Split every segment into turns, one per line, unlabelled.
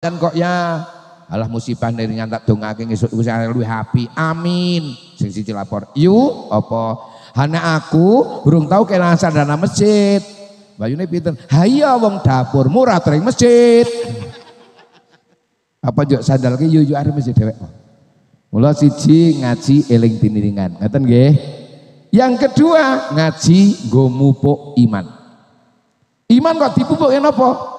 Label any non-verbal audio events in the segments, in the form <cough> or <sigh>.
Dan kok ya Allah musibah nyantak tak dongake ngesuk usia lebih happy, Amin. Sing siji lapor, "Yu, apa hana aku burung tau kelansan dana masjid." ini pinter "Hayo iya, wong dapur murah tering masjid." apa juk sandal ke yu yu ada masjid dewek Mula siji ngaji eling tiniringan. ngatan nggih. Yang kedua ngaji gomupo iman. Iman kok dipupuk apa?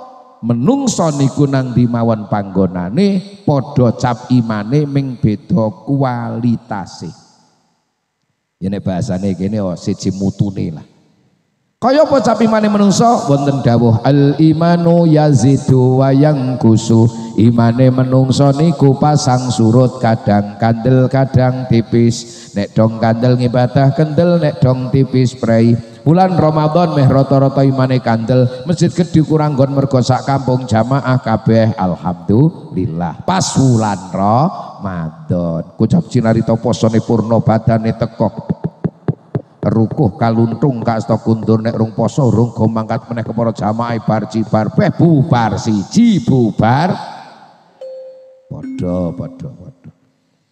menungso niku nang dimawan panggonane podo cap imane ming beda kualitase. Ya Ini bahasane gini, oh ya siji mutune lah. Kaya apa cap imane menungso wonten dawuh al imanu yazidu wa yanqusu. Imane menungso niku pasang surut kadang kandel kadang tipis. Nek dong kandel ngibadah kendel nek dong tipis prei bulan Ramadan meh roto rata imane kandel masjid gede kurang gon mergo kampung jamaah kabeh alhamdulillah pas wulan Ramadan kucap cinarita posone purna badane tekok rukuh kaluntung kak stok kundur nek rung poso rung go mangkat meneh kepara jamaah bar cibar peh bubar siji bubar padha padha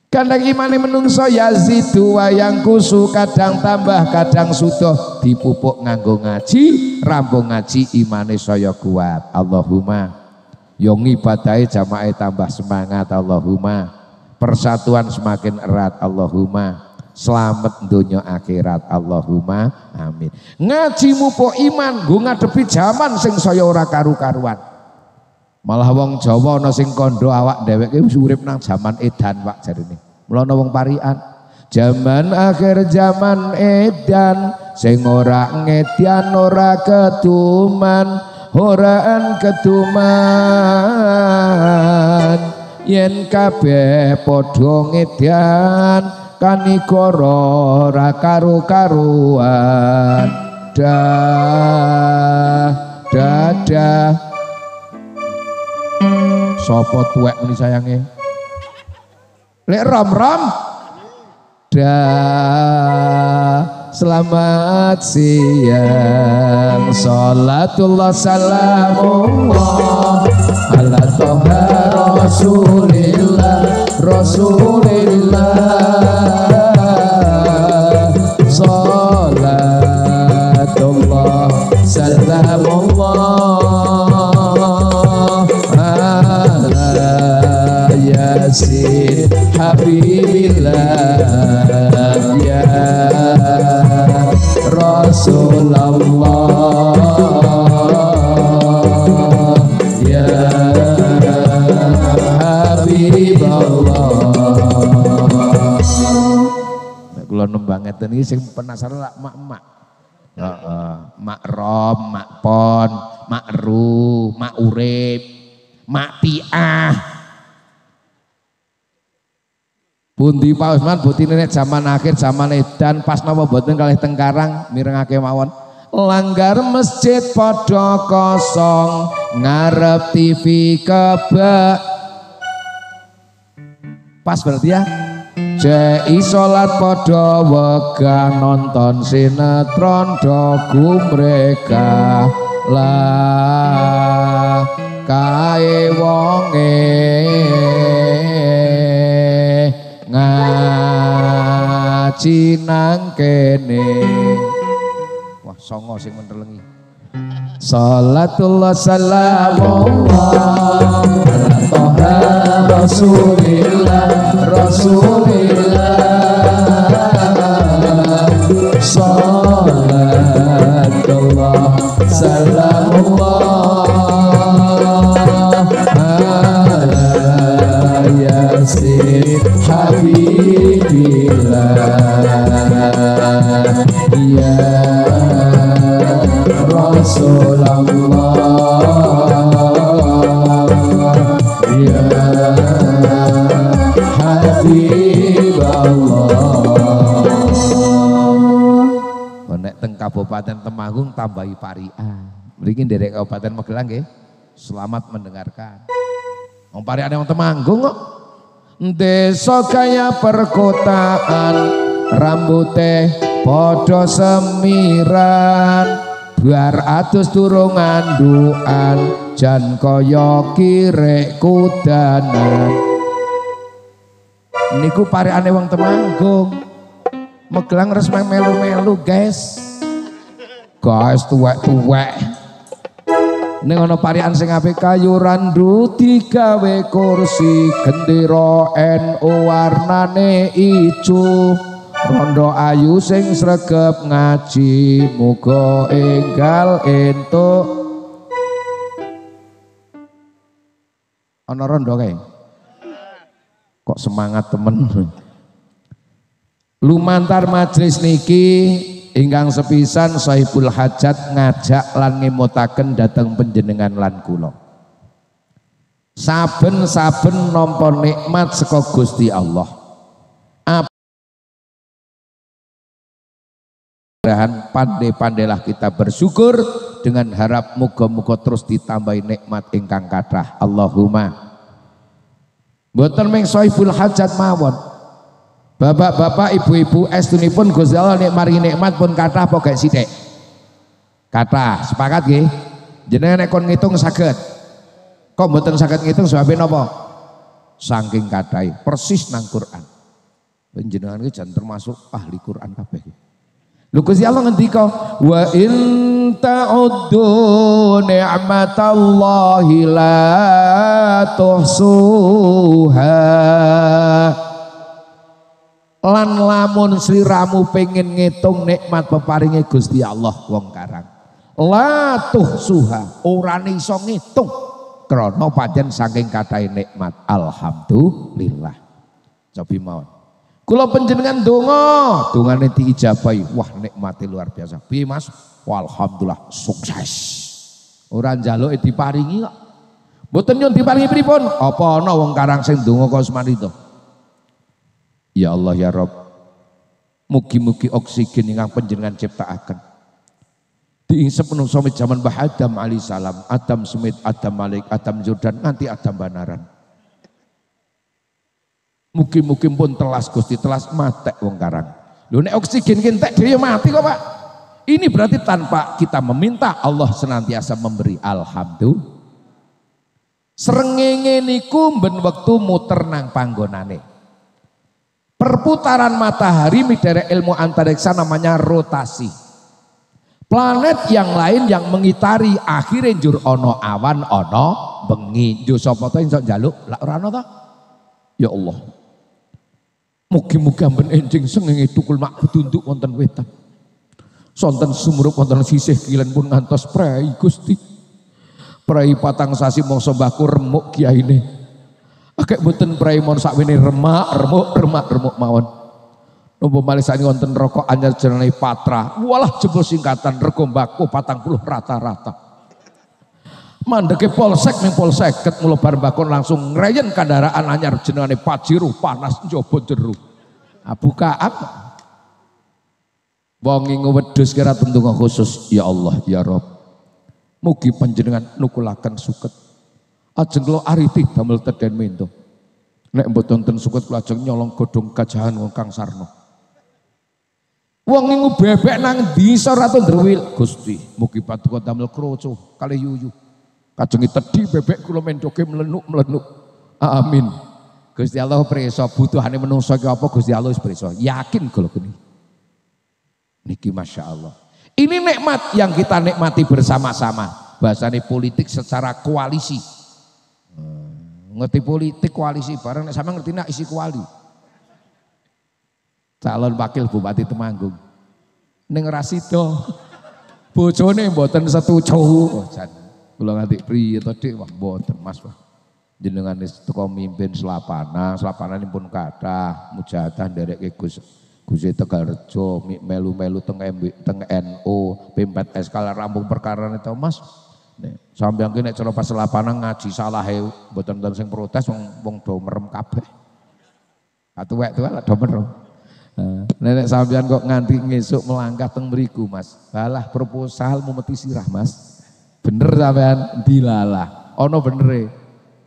Kadang imani menungso yazidu wayang kusu kadang tambah kadang sudah dipupuk nganggo ngaji rampung ngaji imani saya kuat Allahumma yang ngibadahi jamaah tambah semangat Allahumma persatuan semakin erat Allahumma selamat dunia akhirat Allahumma amin ngaji mupo iman gue ngadepi zaman sing saya ora karu-karuan Malah wong Jawa ana sing kandha awak dheweke wis urip nang jaman edan Pak jarine. Mula ana wong parian. Jaman akhir jaman edan sing ora ngedian ora ketuman, oraan ketuman. Yen kabeh padha ngedian kanikara ora karo-karuan. Dah dadah Sopo tuwek ini sayangnya. Lek rom rom. Da selamat siang Salatullah salamullah Ala toha rasulillah Rasulillah Nasir Habibillah ya Rasulullah ya Habiballah kula nembangeten iki sing penasaran lak mak-mak mak rom, mak pon, mak ru, mak urip, mak piah, Bunti Pak Usman butine nek zaman akhir zaman edan pas nopo boten kalih tengkarang ake mawon. Langgar masjid podo kosong ngarep TV kebak. Pas berarti ya. jai salat podo wega nonton sinetron do mereka Lah kae wonge ngaji nang kene wah songo sing mendelengi Salatullah salamullah Toha Rasulillah Rasulillah Salatullah salamullah panggung tambahi parian. Mriki dari Kabupaten Magelang nggih. Selamat mendengarkan. Wong parian yang temanggung kok. Desa kaya perkotaan, teh podo semiran. Biar atus turung anduan, jan kaya kirek kudanan. Niku pariane wong temanggung. Magelang resmi melu-melu guys. Guys tuwek-tuwek. Ning ana parian sing apik kayu randu digawe kursi gendera NU warnane ijo. Rondo ayu sing sregep ngaji mugo enggal entuk. Ana rondo kae. Kok semangat temen. Lumantar majelis niki ingkang sepisan sahibul hajat ngajak lan ngemotaken dateng penjenengan lan kula saben-saben nampa nikmat saka Gusti Allah mudah pandai-pandailah kita bersyukur dengan harap muga-muga terus ditambahi nikmat ingkang kathah. Allahumma. Boten mengsoi hajat mawon, Bapak-bapak, ibu-ibu, pun, es estunipun Gozal nek mari nikmat pun kata apa gak sithik? Kathah, sepakat gih? Jenengan nek kon ngitung sakit, Kok mboten saged ngitung sebab napa? Saking kathah, persis nang Quran. Panjenengan iki jan termasuk ahli Quran kabeh. Lho Gusti Allah ngendika, "Wa in ta'uddu ni'matallahi la tuhsuha." lan lamun sliramu pengen ngitung nikmat peparinge Gusti Allah wong karang la suha orang iso ngitung krana pancen saking kathah nikmat alhamdulillah cobi mau kula panjenengan donga dongane diijabahi wah nikmate luar biasa piye Mas alhamdulillah sukses ora njaluke diparingi kok mboten nyun diparingi pripun apa ana wong karang sing donga kok semani Ya Allah ya Rob, mugi-mugi oksigen yang cipta akan. Diinsep penuh suami zaman Mbah Adam salam Adam Smith, Adam Malik, Adam Jordan, nanti Adam Banaran. Mungkin-mungkin pun telas Gusti, telas matek wong karang. Lu nek oksigen kintek dia mati kok, Pak. Ini berarti tanpa kita meminta Allah senantiasa memberi. Alhamdulillah. Serengenge niku ben wektu muter nang panggonane. Perputaran matahari dari ilmu antariksa namanya rotasi. Planet yang lain yang mengitari akhirnya jur ono awan ono bengi jur sapa to jaluk lak Ya Allah. Mugi-mugi ben enjing sengenge tukul mak petunduk wonten wetan. Sonten sumruk wonten sisih kilen pun ngantos prai Gusti. Prai patang sasi mongso baku remuk ini Oke, buten praimon sakwini remak, remuk, remak, remuk mawon. Nopo malih sak wonten rokok anyar jenenge Patra. Walah jebul singkatan rego patang 40 rata-rata. Mandeke polsek ning polsek ket bar bakun langsung ngreyen kendaraan anyar jenenge Paciru panas njaba jeru. Abukaan. Wong ngingu wedhus kira tentu khusus ya Allah ya Rob. Mugi panjenengan nukulaken suket Ajeng lo ariti damel teden mendo. Nek mboten tonton suket kula ajeng nyolong godhong kajahan wong Kang Sarno. Wong ngu bebek nang ndi ratu to ndruwil. Gusti, mugi paduka damel kroco kali yuyu. Kajengi tedi bebek kula mendoke melenuk-melenuk. Amin. Gusti Allah preso butuhane menungso iki apa Gusti Allah wis preso. Yakin kula kene. Niki Masya Allah. Ini nikmat yang kita nikmati bersama-sama. Bahasanya politik secara koalisi. Ngerti politik koalisi bareng nek sampean ngerti nak isi koali. Calon wakil bupati Temanggung. Ning Rasido. <laughs> Bojone mboten setuju. Oh, jan. Kula nganti priye to Dik? Wah, mboten Mas, wah Jenengan teko mimpin Selapana, Selapana ini pun kathah mujahadah dari Gus Gusti Tegalrejo melu-melu teng MB, teng NU, pimpet eskala rampung perkara itu Mas. Sampai yang kini cara pas ngaji salah heu buatan dan sing protes wong wong do merem kape wek tuh lah do merem. Nenek sampean kok nganti ngesuk melangkah teng beriku Mas. Balah proposal mati sirah, Mas. Bener sampean dilalah. Ono benere.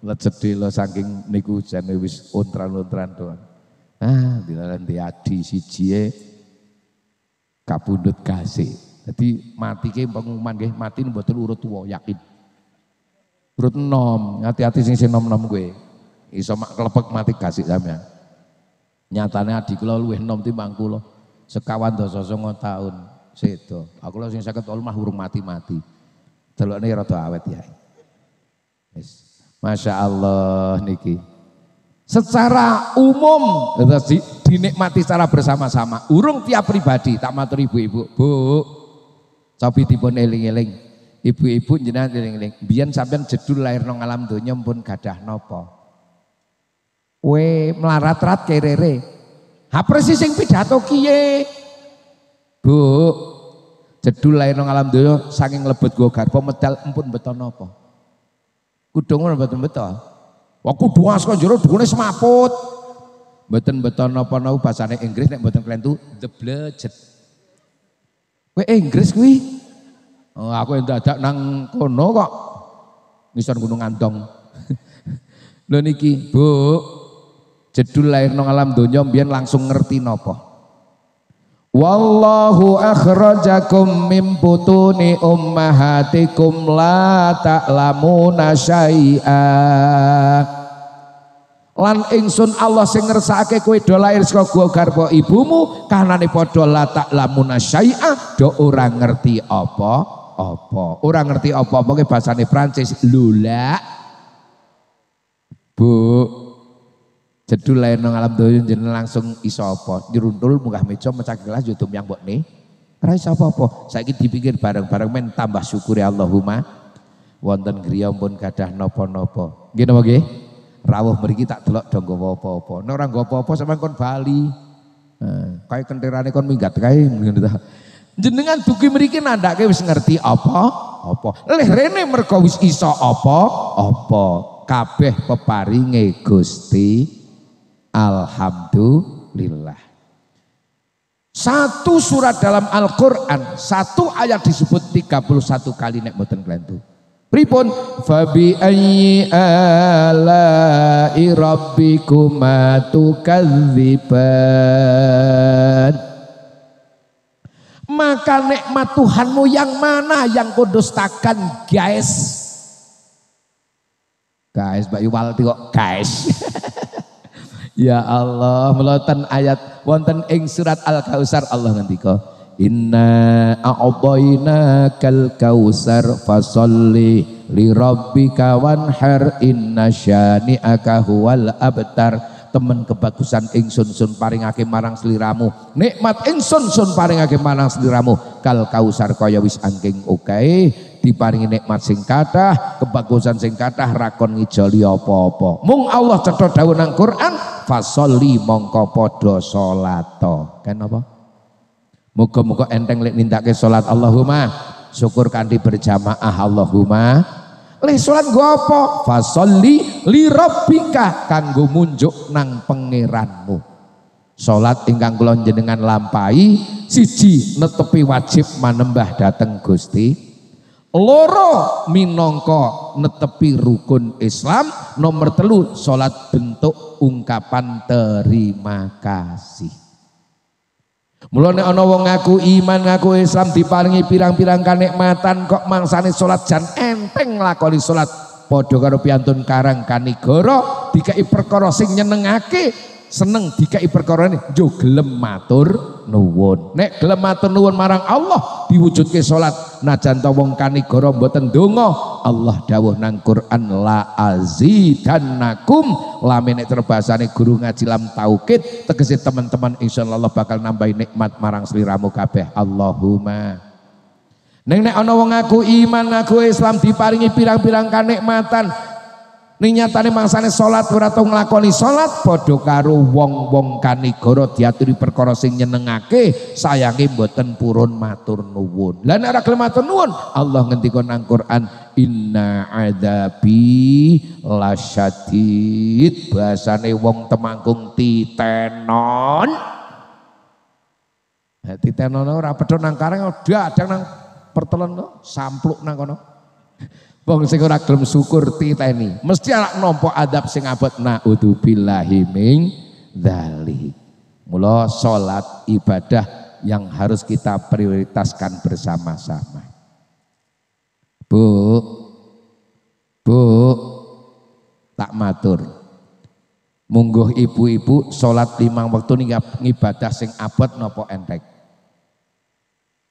Lejedi lo saking niku jane wis ontran-ontran doan. Ah, nanti adi si cie kapundut kasih. Jadi mati ke pengumuman ke mati mboten urut tua yakin. Urut nom, hati-hati sing sing nom-nom gue. Iso mak kelepek mati kasih ya. Nyatanya adik kalau luwih nom timbang kula. Sekawan dosa songo tahun situ. Aku lo sing sakit mah urung mati-mati. Delokne ya rada awet ya. Yes. Masya Allah niki. Secara umum dinikmati secara bersama-sama. Urung tiap pribadi tak matur ibu-ibu. Bu, tapi dipun eling-eling. Ibu-ibu jenengan eling-eling. Biyen sampean jedul lahir nong alam donya pun gadah nopo. We melarat-rat kerere. Ha persis sing pidato kiye. Bu, jedul lahir nong alam donya saking lebet gue garba metal empun beton nopo. Kudung ora beton beton. Waktu dua sekolah jero dukune semaput. Beton beton nopo nopo basane Inggris nek beton kalian tuh the bludgeon. Kowe Inggris kuwi? Oh, aku yang dadak nang kono kok. Mison Gunung Andong. <laughs> Lho niki, Bu. Jedul lahir nang alam donya mbiyen langsung ngerti nopo. Wallahu akhrajakum min butuni ummahatikum la ta'lamuna syai'a lan ingsun Allah sing ngersakake kowe do lair saka gua garba ibumu kahanane padha la lamuna syai'a do ora ngerti apa apa ora ngerti apa-apa ke bahasane Prancis lula Bu jedul lair nang alam donya jeneng langsung iso apa nyruntul munggah meja mecak gelas yo yang ne ora iso apa-apa saiki dipikir bareng-bareng men tambah syukur ya Allahumma wonten griya pun gadah napa-napa nggih napa nggih rawuh mriki tak delok do nggawa apa-apa. Nek ora nggawa apa-apa sampean kon bali. Eh, kayak kentirane kon minggat kae Jenengan dugi mriki nandake wis ngerti apa? Apa? Leh rene mergo iso apa? Apa? Kabeh peparinge Gusti. Alhamdulillah. Satu surat dalam Al-Qur'an, satu ayat disebut 31 kali nek mboten kelentu pripun fabi ayyi ala rabbikuma tukadziban maka nikmat Tuhanmu yang mana yang kau dustakan guys guys Mbak Yuwalti kok guys <laughs> Ya Allah, meloten ayat wonten ing surat al kausar Allah ngendika, Inna a'udhaina kal kausar fasalli li rabbika wanhar inna syani'aka huwal abtar temen kebagusan ingsun sun paringake marang sliramu nikmat ingsun sun paringake marang sliramu kal kausar kaya wis angking okae diparingi nikmat sing kathah kebagusan sing kathah rakon ngijoli apa-apa mung Allah cetha dawuh nang Quran fasolli mongko padha salata kan apa Muka-muka enteng lek ke sholat Allahumma syukur kandi berjamaah Allahumma leh sholat gua apa? Fasolli li munjuk nang pangeranmu. sholat ingkang kula jenengan lampai siji netepi wajib manembah dateng Gusti loro minongko netepi rukun Islam nomor telu sholat bentuk ungkapan terima kasih Mulane ana wong ngaku iman ngaku Islam diparingi pirang-pirang matan kok mangsane salat jan enteng lakoni salat padha karo piantun karang kanigara dikai perkara sing nyenengake seneng dikai perkara ini yo gelem matur nuwun. Nek gelem matur nuwun marang Allah diwujudke salat najan ta wong kanigara mboten donga, Allah dawuh nang Quran la azidannakum. Lame nek terbasane guru ngaji lam taukid tegese teman-teman insyaallah Allah bakal nambahi nikmat marang sliramu kabeh. Allahumma Neng nek ana wong aku iman aku Islam diparingi pirang-pirang kanikmatan Ning nyatane mangsane salat ora tau nglakoni salat padha karo wong-wong kanigara diaturi perkara sing nyenengake sayange mboten purun matur nuwun. Lah nek ora nubun, matur nuwun, Allah ngendika nang Quran inna adzabi lasyadid. Bahasane wong temangkung titenon. Nah, titenon ora pedo nang karang dadang nang pertelen sampluk nang kono. Wong sing ora gelem syukur titeni. Mesti anak nampa adab sing abot na udzubillahi min dali. Mula salat ibadah yang harus kita prioritaskan bersama-sama. Bu. Bu. Tak matur. Mungguh ibu-ibu salat limang waktu ning ngibadah sing abot nopo entek.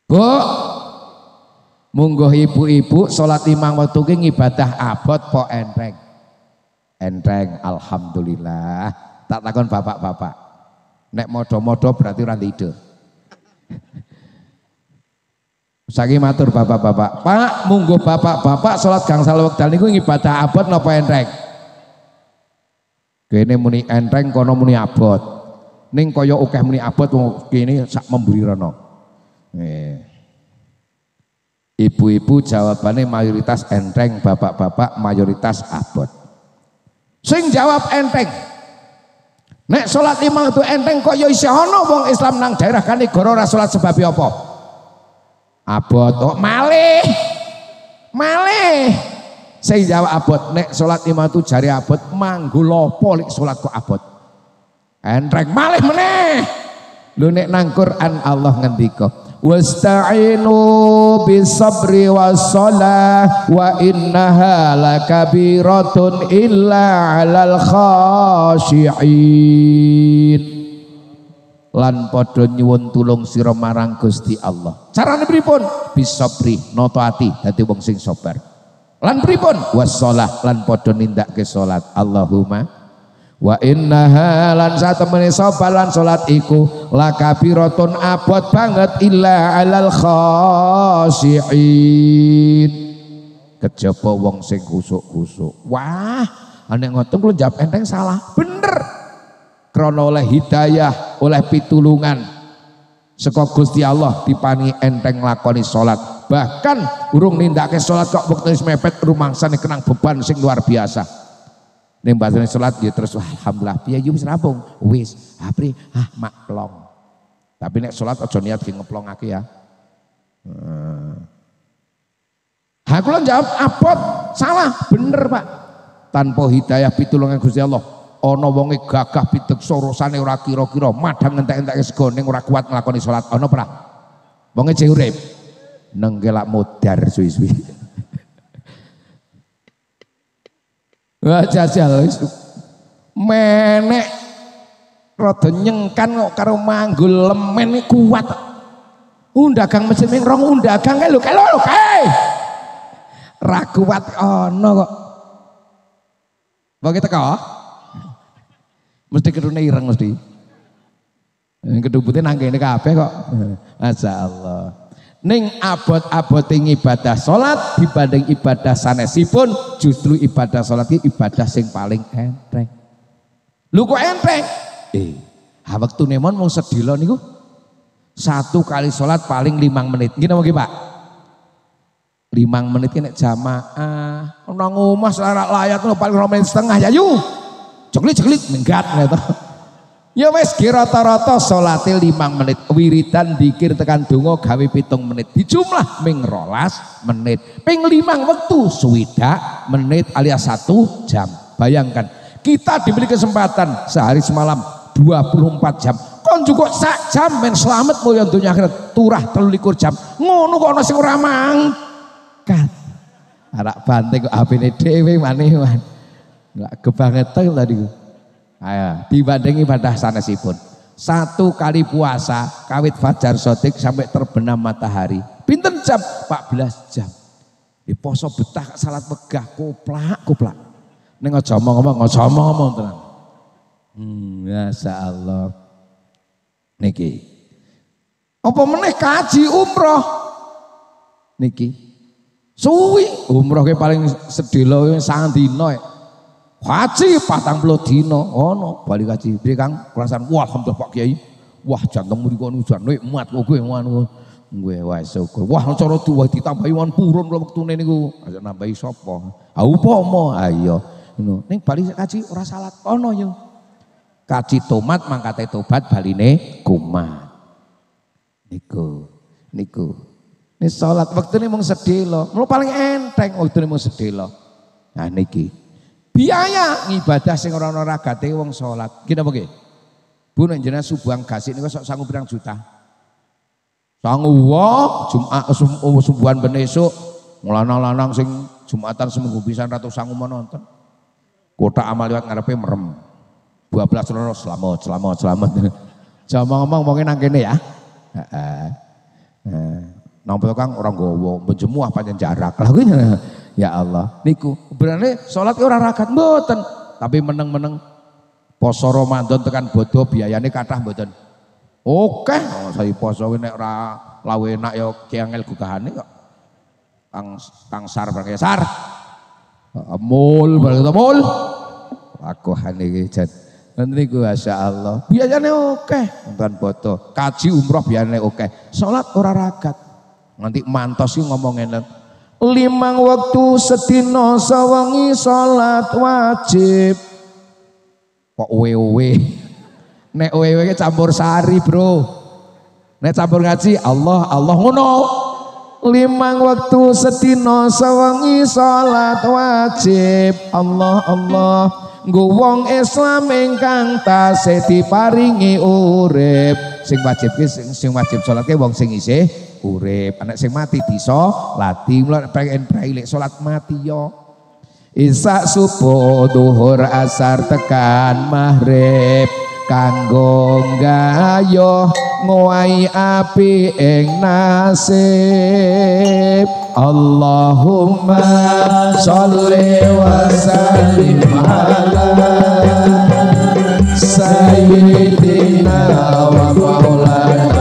Bu. Mungguh ibu-ibu sholat imam waktu ki ngibadah abot po enteng. Enteng alhamdulillah. Tak takon bapak-bapak. Nek modo-modo berarti ora ide. Saiki matur bapak-bapak. Pak, mungguh bapak-bapak sholat gangsal wekdal niku ngibadah abot napa enteng? Kene muni enteng kono muni abot. Ning kaya akeh muni abot kini kene sak memburi rono. Eh. Ibu-ibu jawabannya mayoritas enteng, bapak-bapak mayoritas abot. Sing jawab enteng. Nek sholat imam itu enteng kok yo ya Hono wong Islam nang daerah kan negara rasulat sholat sebab apa? Abot oh, malih. Malih. Saya jawab abot nek sholat imam itu jari abot manggulopo polik sholat kok abot. Enteng malih meneh. Lu nek nangkur an Allah ngendiko wasta'inu bisabri wassalah wa innaha lakabiratun illa 'alal khashiin lan padha nyuwun tulung sira marang Gusti Allah carane pripun bisabri nata ati dadi wong sing sabar lan pripun wassalah lan padha nindakake salat Allahumma Wa inna halan satemene sapa lan sholat iku lakabiratun abot banget illa alal khashiin. Kejaba wong sing kusuk-kusuk. Wah, aneh ngotong lu jawab enteng salah. Bener. krono oleh hidayah, oleh pitulungan saka Gusti Allah dipani enteng lakoni sholat. Bahkan urung nindake sholat kok wektu mepet sana kenang beban sing luar biasa. Ning bahasane sholat dia ya terus alhamdulillah piye wis serabung Wis, apri ah, ah mak plong. Tapi neng sholat ojo niat ki aku ya. Hmm. Aku lan jawab apot salah bener Pak. Tanpa hidayah pitulungan Gusti Allah ana wonge gagah pitek sorosane ora kira-kira madang entek entek sego ning ora kuat nglakoni sholat ana pra. Wonge jek urip nenggelak modar suwi-suwi. Wah jajal Menek rada nyengkan kok karo manggul lemen kuat. Undagang mesin ning rong undagang kae lho kae lho kae. Ra kuat ana kok. Bagi teko. Mesti kerune ireng mesti. nang kene kabeh kok. Masyaallah. Ning abot-abot ibadah sholat dibanding ibadah sanesipun justru ibadah salat ibadah sing paling enteng. Lu kok enteng? Eh, ha tuh nemon mau sedilo niku satu kali sholat paling limang menit. Gini mau Pak? Limang menit kena jamaah. Nang omah selara layak paling 2 setengah ya yu. Jeklik-jeklik minggat gitu. Ya wes rata-rata salate limang menit, wiridan dikir tekan dungo gawe pitung menit, dijumlah ming rolas menit, ping limang waktu suwida menit alias satu jam. Bayangkan kita diberi kesempatan sehari semalam 24 jam. Kon juga sak jam men selamat mulia dunia akhirat turah telulikur jam. Ngono kok nasi kuramang kan anak Arak kok kok dewe mani man gak kebangetan tadi. Ayo, dibanding ibadah sanesipun. Satu kali puasa, kawit fajar sotik sampai terbenam matahari. Pinten jam? 14 jam. Di poso betah salat megah kuplak kuplak. Neng aja ngomong-ngomong, aja ngomong tenang Hmm, masya Allah. Niki. Apa meneh kaji umroh? Niki. Suwi umroh ke paling sedelo sangat dino ya. Haji patang puluh dino. Oh no, balik haji. Beri kang kelasan. Wah alhamdulillah Pak Kiai. Wah jantungmu di kau hujan. Nek muat kok gue ngono. Gue wah syukur. Wah cara tuwa ditambah iwan purun waktu wektune gue Aja nambahi sapa? Ha upama. Ha iya. Ngono. Ning bali haji ora salat ono yo. Iya. Kaji tomat mangkate tobat baline kumat. Niku. Niku. Ini sholat waktu ini mau sedih loh. Mau paling enteng waktu ini mau sedih loh. Nah niki. Biaya ibadah sing orang-orang ragate wong sholat Kita apa Bu nek jenengan subuhang gasik niku sok sangu pirang juta. Sangu wa Jumat oh, subuhan ben esuk lanang sing Jumatan seminggu bisa ratus sangu menonton. Kota amal lewat ngarepe merem. 12 loro selamat, selamat, selamat. <laughs> Jangan ngomong ngomongin nang kene ya. Heeh. Nang kang orang gowo, menjemuah panjang jarak. Lah Ya Allah. Niku berani sholat ya ora rakat boten, Tapi meneng-meneng poso Ramadan tekan bodoh biayanya kata boten. Oke, oh, saya poso ini ora lawe nak yo ya kiangel ini kok. Tang tang sar bareng ya, sar. Mul bareng mul. Aku hani jan. Nanti gue asya Allah. Biayanya oke. Okay. Nonton foto. Kaji umroh biayanya oke. Okay. Sholat orang rakat. Nanti mantos sih ngomongin limang waktu setino sawangi salat wajib kok wewe nek wewe campur sari bro nek campur ngaji Allah Allah ngono limang waktu setino sawangi salat wajib Allah Allah nggo wong Islam ingkang tasih diparingi urip sing wajib sing, sing wajib salat wong sing isih urip. Anak sing mati bisa lati mulai pengen prailik salat mati yo. Ya. Isa subuh duhur asar tekan maghrib kanggo gayo ngoai api ing nasib Allahumma sholli wa sallim ala sayyidina wa maulana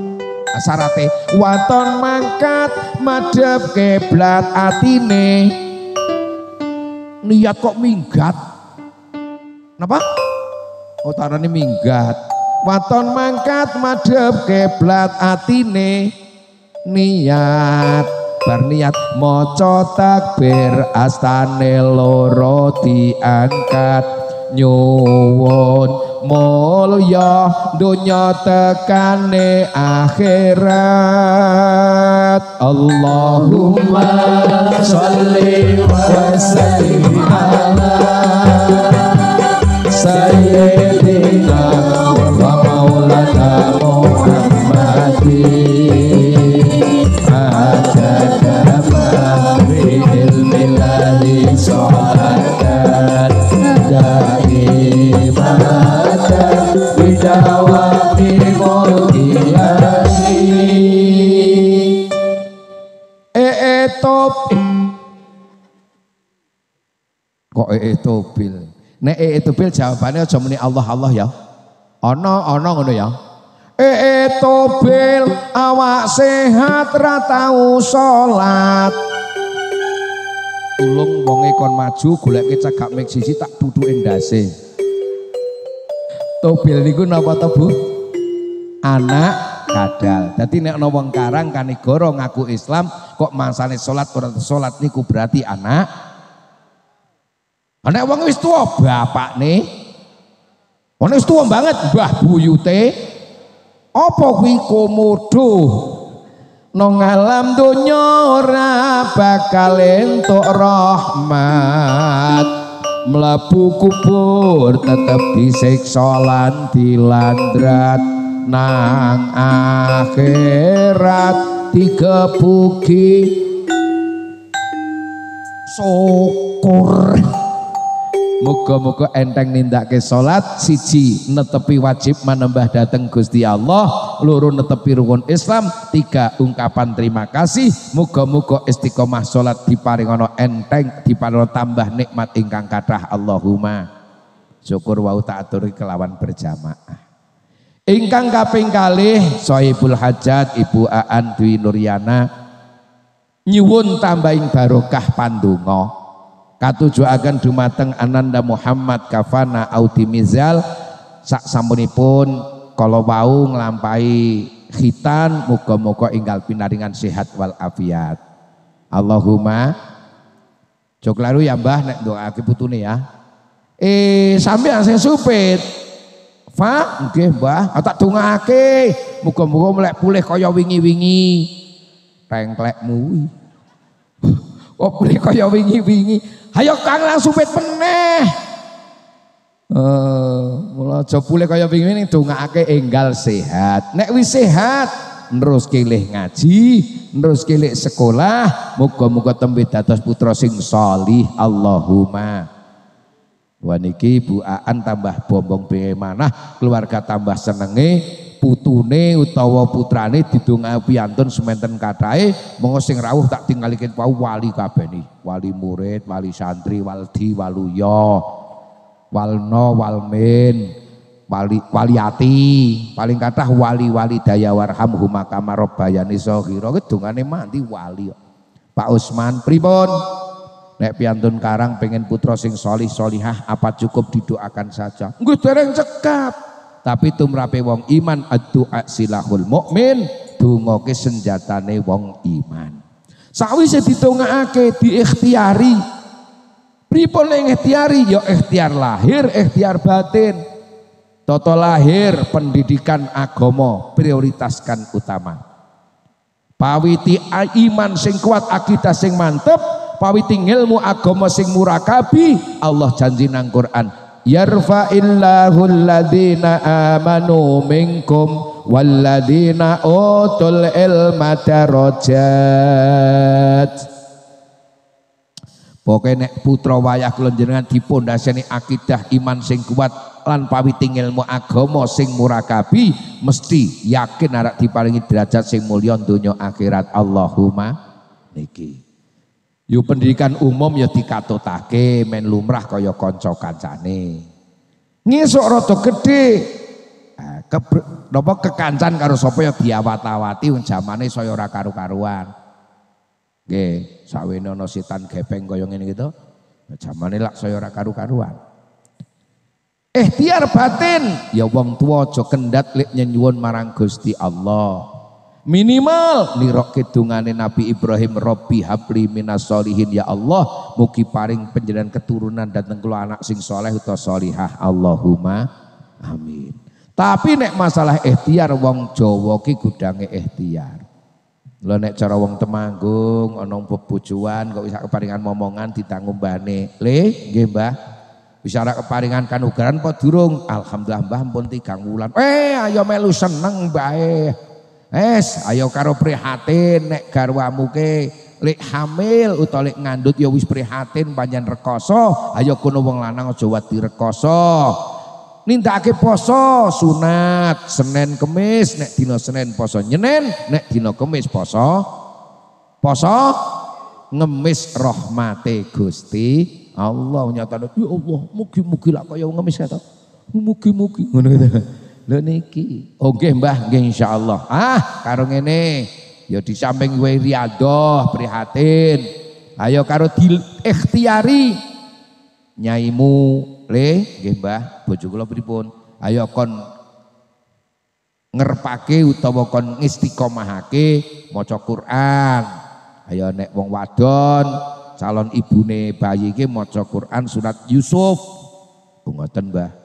sarate waton mangkat madep keblat atine niat kok minggat kenapa oh tarani minggat waton mangkat madep keblat atine niat berniat maca takbir astane loro diangkat nyuwun mulya dunya tekane akhirat Allahumma sholli wa sallim ala sayyidina etop. Kok etobil? E Nek etobil e jawabannya aja muni Allah Allah ya. Ana ana ngono ya. Etobil e awak sehat ra tau salat. Ulung wonge kon maju goleke cagak mik sisi tak duduke endase. Tobil niku napa to Bu? Anak kadal. Jadi nek ana wong karang kanigoro ngaku Islam kok mangsane salat ora salat niku berarti anak Anak wong wis tuwa nih. Ono wis tuwa banget mbah buyute. Apa kuwi komodo? nongalam alam dunya ora bakal entuk rahmat. melapu kubur tetep disiksa lan dilandrat nang akhirat digebuki syukur Muga-muga enteng nindakake salat siji netepi wajib menembah dateng Gusti Allah, loro netepi rukun Islam, tiga ungkapan terima kasih. Muga-muga istiqomah salat paringono enteng, diparingana tambah nikmat ingkang kathah Allahumma. Syukur wau tak aturi kelawan berjamaah. Ingkang kaping kalih Sohibul Hajat Ibu Aan Dwi Nuryana nyuwun tambahin barokah katuju akan dumateng Ananda Muhammad Kafana Audi Mizal sak samunipun, kalau wau ngelampai khitan muka-muka inggal pinaringan sehat wal afiat. Allahumma coklaru ya mbah nek doa kebutuhnya ya. Eh sampean saya supit Pak, nggih Mbah, ah, tak dongake. Muga-muga melek pulih kaya wingi-wingi. Pengklekmu. Kok <laughs> oh, pulih kaya wingi-wingi. Hayo Kang langsung pit meneh. Eh, mula aja pulih kaya wingi-wingi dongake enggal sehat. Nek wis sehat, terus kelih ngaji, terus kelih sekolah, muga-muga tembe dados putra sing salih Allahumma Waniki Bu Aan tambah bombong mana keluarga tambah senenge, putune utawa putrane didonga piantun sementen katae mengoseng rawuh tak tinggal tinggalikin pau wali kabeh wali murid wali santri waldi waluyo walno walmin wali waliati paling kata wali-wali daya warham huma sohiro gedungane mandi wali Pak Usman Pribon. Nek piantun karang pengen putra sing solih solihah apa cukup didoakan saja. Gue dereng cekap. Tapi tumrape wong iman adu silahul mukmin dungoke senjatane wong iman. Sawise ditungakake diikhtiari. Pripun ing ikhtiari ya ikhtiar lahir, ikhtiar batin. Toto lahir pendidikan agomo prioritaskan utama. Pawiti iman sing kuat akidah sing mantep pawiting ilmu agama sing murakabi Allah janji nang Quran yarfa'illahu alladhina amanu minkum walladhina utul ilma darajat pokoknya nek putra wayah kula jenengan ini akidah iman sing kuat lan pawiting ilmu agama sing murakabi mesti yakin arak diparingi derajat sing mulya dunia akhirat Allahumma niki Yo pendidikan umum ya dikatotake men lumrah kaya konco kancane. Ngesok rada gedhe. Nah, ke napa kekancan karo sapa ya diawat-awati wong jamane saya ora karu-karuan. Nggih, sawene ana setan gepeng kaya ngene gitu. Jamane lak saya ora karu-karuan. eh tiar batin ya wong tua aja kendhat lek nyenyuwun marang Gusti Allah minimal nirok kedungane Nabi Ibrahim Robi habli minas solihin ya Allah mugi paring penjenengan keturunan dan tenggelu anak sing soleh atau solihah Allahumma amin tapi nek masalah ikhtiar wong Jawa ki gudange ikhtiar lo nek cara wong Temanggung onong pepujuan kok bisa keparingan momongan ditanggung bane. Le, nggih bicara Bisa keparingan kanugaran apa durung? Alhamdulillah Mbah pun tigang wulan. Eh, ayo melu seneng eh. Es, ayo karo prihatin nek garwamu ke lek hamil utawa lek ngandut ya wis prihatin panjang rekoso ayo kono wong lanang aja wati rekoso nindakake poso sunat Senin Kemis nek dina Senin poso nyenen nek dina Kemis poso poso ngemis rahmate Gusti Allah nyatane ya Allah mugi-mugi lak kaya ngemis kata mugi-mugi ngono gitu lo niki, oke Mbah insya Allah Ah, karung ini ya di samping gue riadoh, prihatin. Ayo karo di ikhtiari nyaimu le geng Mbah, bojo kula pripun? Ayo kon ngerpake utawa kon ngistiqomahake maca Quran. Ayo nek wong wadon calon ibune bayi iki maca Quran surat Yusuf. Ngoten Mbah.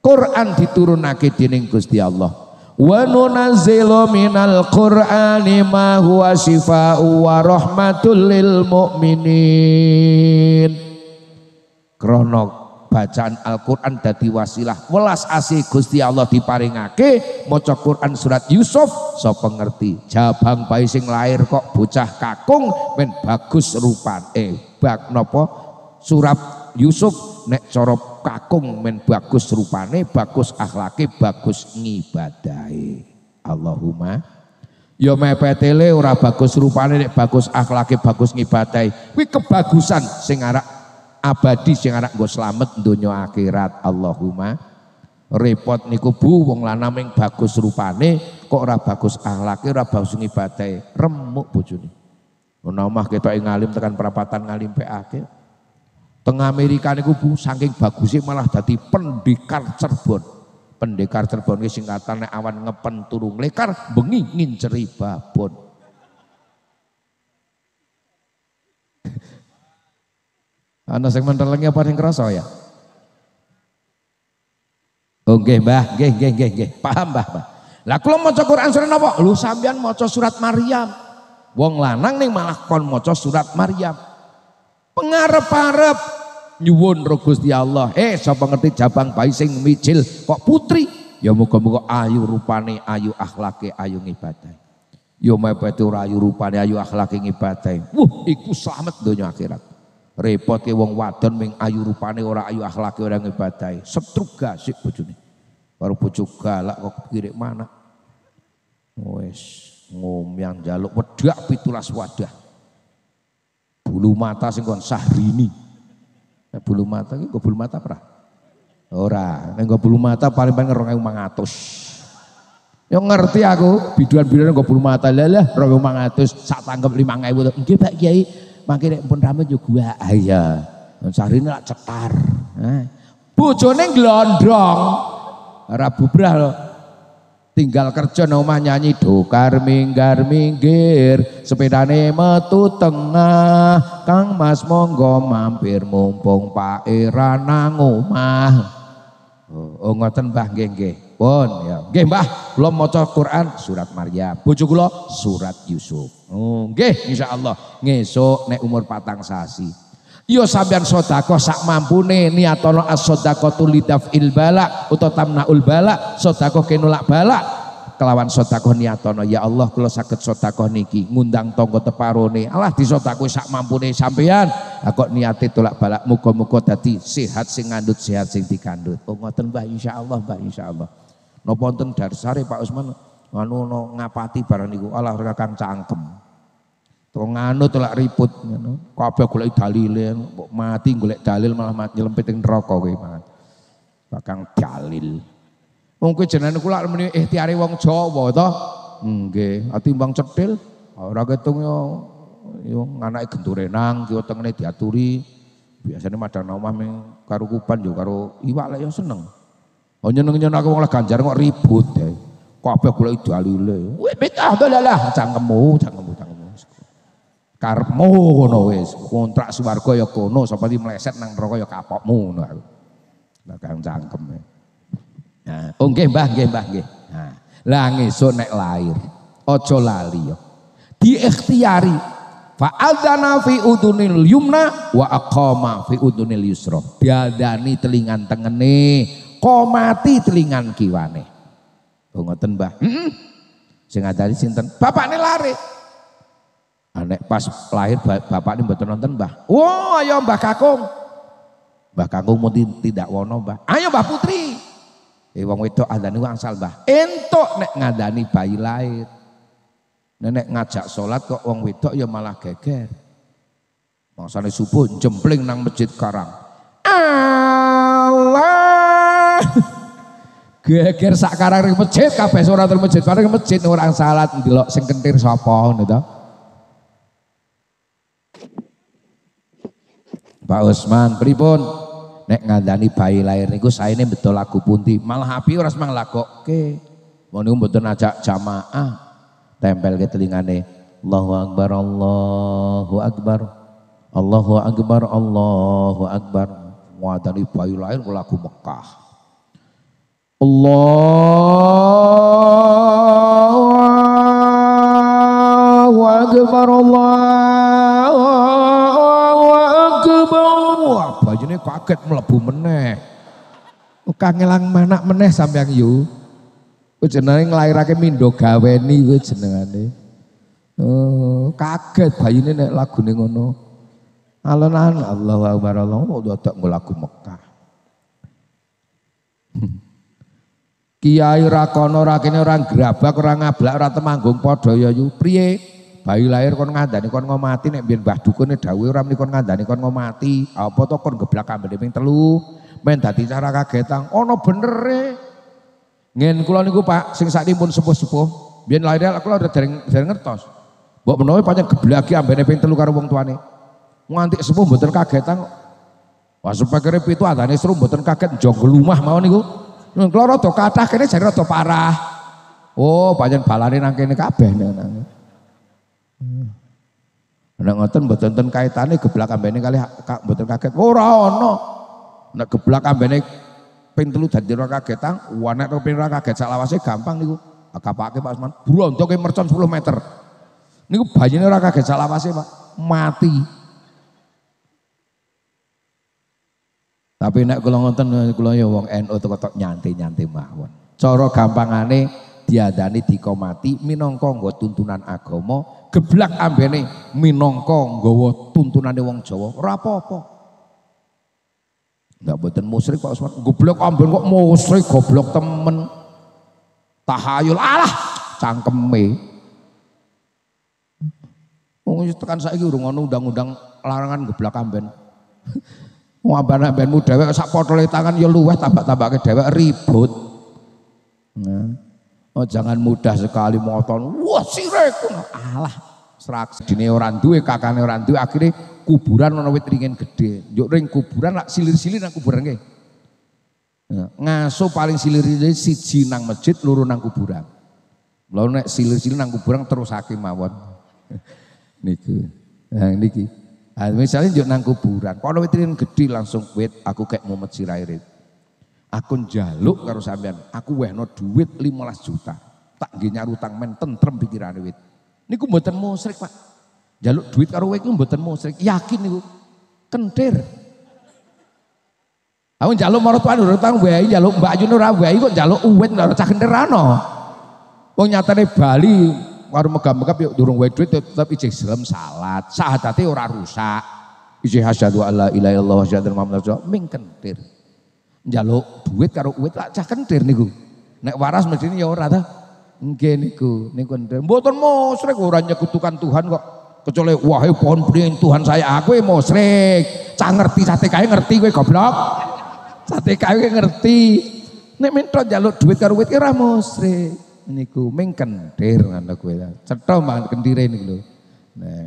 Quran diturunake dening Gusti Allah. Wa nunazzilu minal Qur'ani ma huwa shifaa'u wa rahmatul lil mu'minin. Krana bacaan Al-Qur'an dadi wasilah welas asih Gusti Allah diparingake maca Qur'an surat Yusuf sapa ngerti jabang bayi sing lahir kok bocah kakung men bagus rupane eh bak napa surat Yusuf nek cara kakung men bagus rupane, bagus akhlaki, bagus ngibadai. Allahumma Ya mepetele ora bagus rupane nek bagus akhlaki, bagus ngibadai. Kuwi kebagusan sing arak abadi sing arak nggo slamet donya akhirat. Allahumma repot niku Bu wong lanang ming bagus rupane kok ora bagus akhlaki, ora bagus ngibadai. Remuk bojone. Ono omah ketok ngalim tekan perapatan ngalim PA Tengah Amerika niku Bu saking bagusnya malah jadi pendekar cerbon, Pendekar Cirebon iki singkatannya awan ngepen turu nglekar bengi nginceri babon. <laughs> Ana sing mentelengi apa sing kerasa ya? Oke oh, nggih Mbah, nggih nggih nggih nggih. Paham Mbah, Mbah. Lah kula maca Quran surat apa? Lu sampean maca surat Maryam. Wong lanang nih malah kon maca surat Maryam. Pengarep-arep nyuwun roh Gusti Allah. Eh sapa ngerti jabang bayi sing micil kok putri? Ya muga-muga ayu rupane, ayu akhlake, ayu ngibadah Ya mepet ora ayu rupane, ayu akhlake ngibadah Wuh, iku selamat donya akhirat. Repot ke wong wadon ming ayu rupane ora ayu akhlake ora ngibadah Setruk sik bojone. Baru bojo galak kok kirik mana. Wes ngomyang jaluk wedak pitulas wadah. Bulu mata sing kon Sahrini. bulu mata iki bulu mata apa? Ora, nek bulu mata paling-paling 2500. Yang ngerti aku, biduan-biduan gue bulu mata lalah 2500 sak tanggep 5000 to. Nggih Pak Kiai, mangke nek pun rame juga gua. Ah iya. Sahrini lak cetar. Nah. Bojone glondrong. Ora bubrah loh tinggal kerja nang omah nyanyi dokar minggar minggir sepedane metu tengah Kang Mas monggo mampir mumpung pak nang omah oh, oh ngoten Mbah nggih nggih pun ya nggih Mbah kula maca Quran surat Maryam bojo kula surat Yusuf oh nggih insyaallah ngesuk nek umur patang sasi Yo iya, sampean sedekah sak mampune niatono as-sedaqatu tulidaf il bala tamna tamnaul bala sedekah bala kelawan sodako niatono ya Allah kalau sakit sodako niki ngundang tonggo teparone Allah sodako sak mampune sampean lah kok niate tolak bala muga sihat dadi sehat sing ngandut sehat sing dikandut oh ngoten Mbah Allah Mbah insyaallah napa wonten darsare Pak Usman anu, no ngapati barang niku Allah kang cangkem Tukang anu tolak ribut ngono. Kabeh golek dalile, mati golek dalil malah mati nyelempit ing neraka kowe malah. Bakang dalil. Wong kowe jenenge kula meni ikhtiare wong Jawa to. Nggih, timbang cetil ora ketung yo yo anake genture nang kiwa tengene diaturi. Biasanya madang omah ming karo kupan yo karo iwak lek yo seneng. Oh nyeneng-nyeneng aku wong ganjar kok ribut ya. Kabeh golek dalile. Wih betah dolalah cangkemmu, cangkemmu karepmu ngono wis kontrak swarga ya kono sapa di meleset nang neraka ya kapokmu ngono aku kang cangkem nah oh nggih Mbah nggih Mbah nggih nah lah ngesuk nek lahir aja lali yo ya. diikhtiari fa adzana fi udunil yumna wa akoma fi udunil yusra diadani telingan tengene komati telingan kiwane oh ngoten Mbah heeh sing ngadani sinten lari Anek nah, pas lahir bapak ini betul nonton mbah. Wow ayo mbah kakung. Mbah kakung mau tidak wono mbah. Ayo mbah putri. Eh wong wedok uang wangsal mbah. Entok nek ngadani bayi lahir. Nenek ngajak sholat kok wong wedok ya malah geger. Mangsane subuh jempling nang masjid karang. Allah. <laughs> Geger sak karang kafe masjid kabeh ora masjid, paling masjid orang salat ndelok sing kentir sapa ngono Pak Usman pripun nek ngandani bayi lahir niku saene betul lagu pundi malah api ora semang lakoke mau niku mboten ajak jamaah tempel ke telingane Allahu akbar Allahu akbar Allahu akbar Allahu akbar ngandani bayi lahir lagu Mekah Allahu akbar Allah kaget melebu meneh. ngelang manak meneh sampean yu. Kuwi jenenge nglairake mindo gaweni kuwi jenengane. Oh, kaget bayine nek lagune ngono. Alon-alon Allahu Akbar Allahu dadak lagu Mekah. Kiai ra kono ra kene ora grabak ora ngablak ora temanggung padha ya yu. Priye? Bayi lahir kon ngandani kon ngomati nek biyen Mbah Dukune dawuh ora muni kon ngandani kon ngomati. Apa to kon geblak ambene ping telu. Men dadi cara kagetan. bener e Ngen kula niku Pak sing sakniki pun sepuh-sepuh. Biyen lahir aku e, ora dereng dereng ngertos. Mbok menawa pancen geblaki ambene ping telu karo wong tuane. Nganti sepuh mboten kagetan kok. Wah sepekere pitu adane seru mboten kaget njong lumah mawon niku. Kula rada kathah kene jare rada parah. Oh, pancen balane nang kene kabeh nang. Hmm. Nek ngoten mboten ten kaitane geblak ambene kali kak mboten kaget. Ora ana. Nek geblak ambene ping telu dadi ora kagetan, wanek kok ping ora kaget salawase gampang niku. Kapake Pak Usman, brontoke mercon 10 meter. Niku banyune ora kaget salawase Pak, mati. Tapi nek kula ngoten kula ya wong NU tok nyanti nyantai mawon. Cara gampangane diadani dikomati minangka nggo tuntunan agama geblak ambene minangka nggawa tuntunane wong Jawa rapopo apa-apa musrik boten musyrik Pak Usman goblok ambil kok musrik goblok temen tahayul alah cangkeme wong tekan saiki urung ana undang-undang larangan geblak amben <laughs> Wong amben-ambenmu dewek sak potole tangan ya luweh tambah ke dewa ribut. Nah. Oh, jangan mudah sekali moton. Wah sirik. Allah serak dine orang tua, kakane orang tua, akhirnya kuburan ana wit gede. gedhe. ring kuburan lak silir-silir nang kuburan ke? Ya, ngaso paling silir-silir siji nang masjid, loro nang kuburan. Lalu nek silir-silir nang kuburan terus hakim mawon. <laughs> Niku. Nah niki. Nah, misalnya njuk nang kuburan, Kalau ana wit langsung wit aku kayak mau mumet siraire. Aku njaluk karo sampean, aku wehno duit 15 juta. Tak nggih nyarutang men tentrem pikiran duit. Niku mboten musrik, Pak. Jaluk duit karo wek iku mboten musrik. Yakin niku. Kentir. Aku njaluk marang ora tang wae, njaluk Mbak Ayu ora wae kok njaluk uwit ora cah kentir ana. Wong nyatane Bali karo megam megah yuk durung wae duit tetep ijih selem salat. Sahadate ora rusak. Ijih hasyadu Allah ilaha illallah wa asyhadu anna muhammadar Ming kentir. Jaluk duit karo uwit tak cah kentir niku. Nek waras mestine ya ora ta. Nggih niku, niku kentir. Mboten musrik ora nyekutukan Tuhan kok. Kecuali wah pohon bening Tuhan saya aku ya musrik. Cah ngerti sate kae ngerti kowe goblok. Sate kae ngerti. Nek mentok jaluk duit karo uwit ya ora musrik. Niku ming kentir ngono kowe. Cetha mangan kendire niku lho. Nah.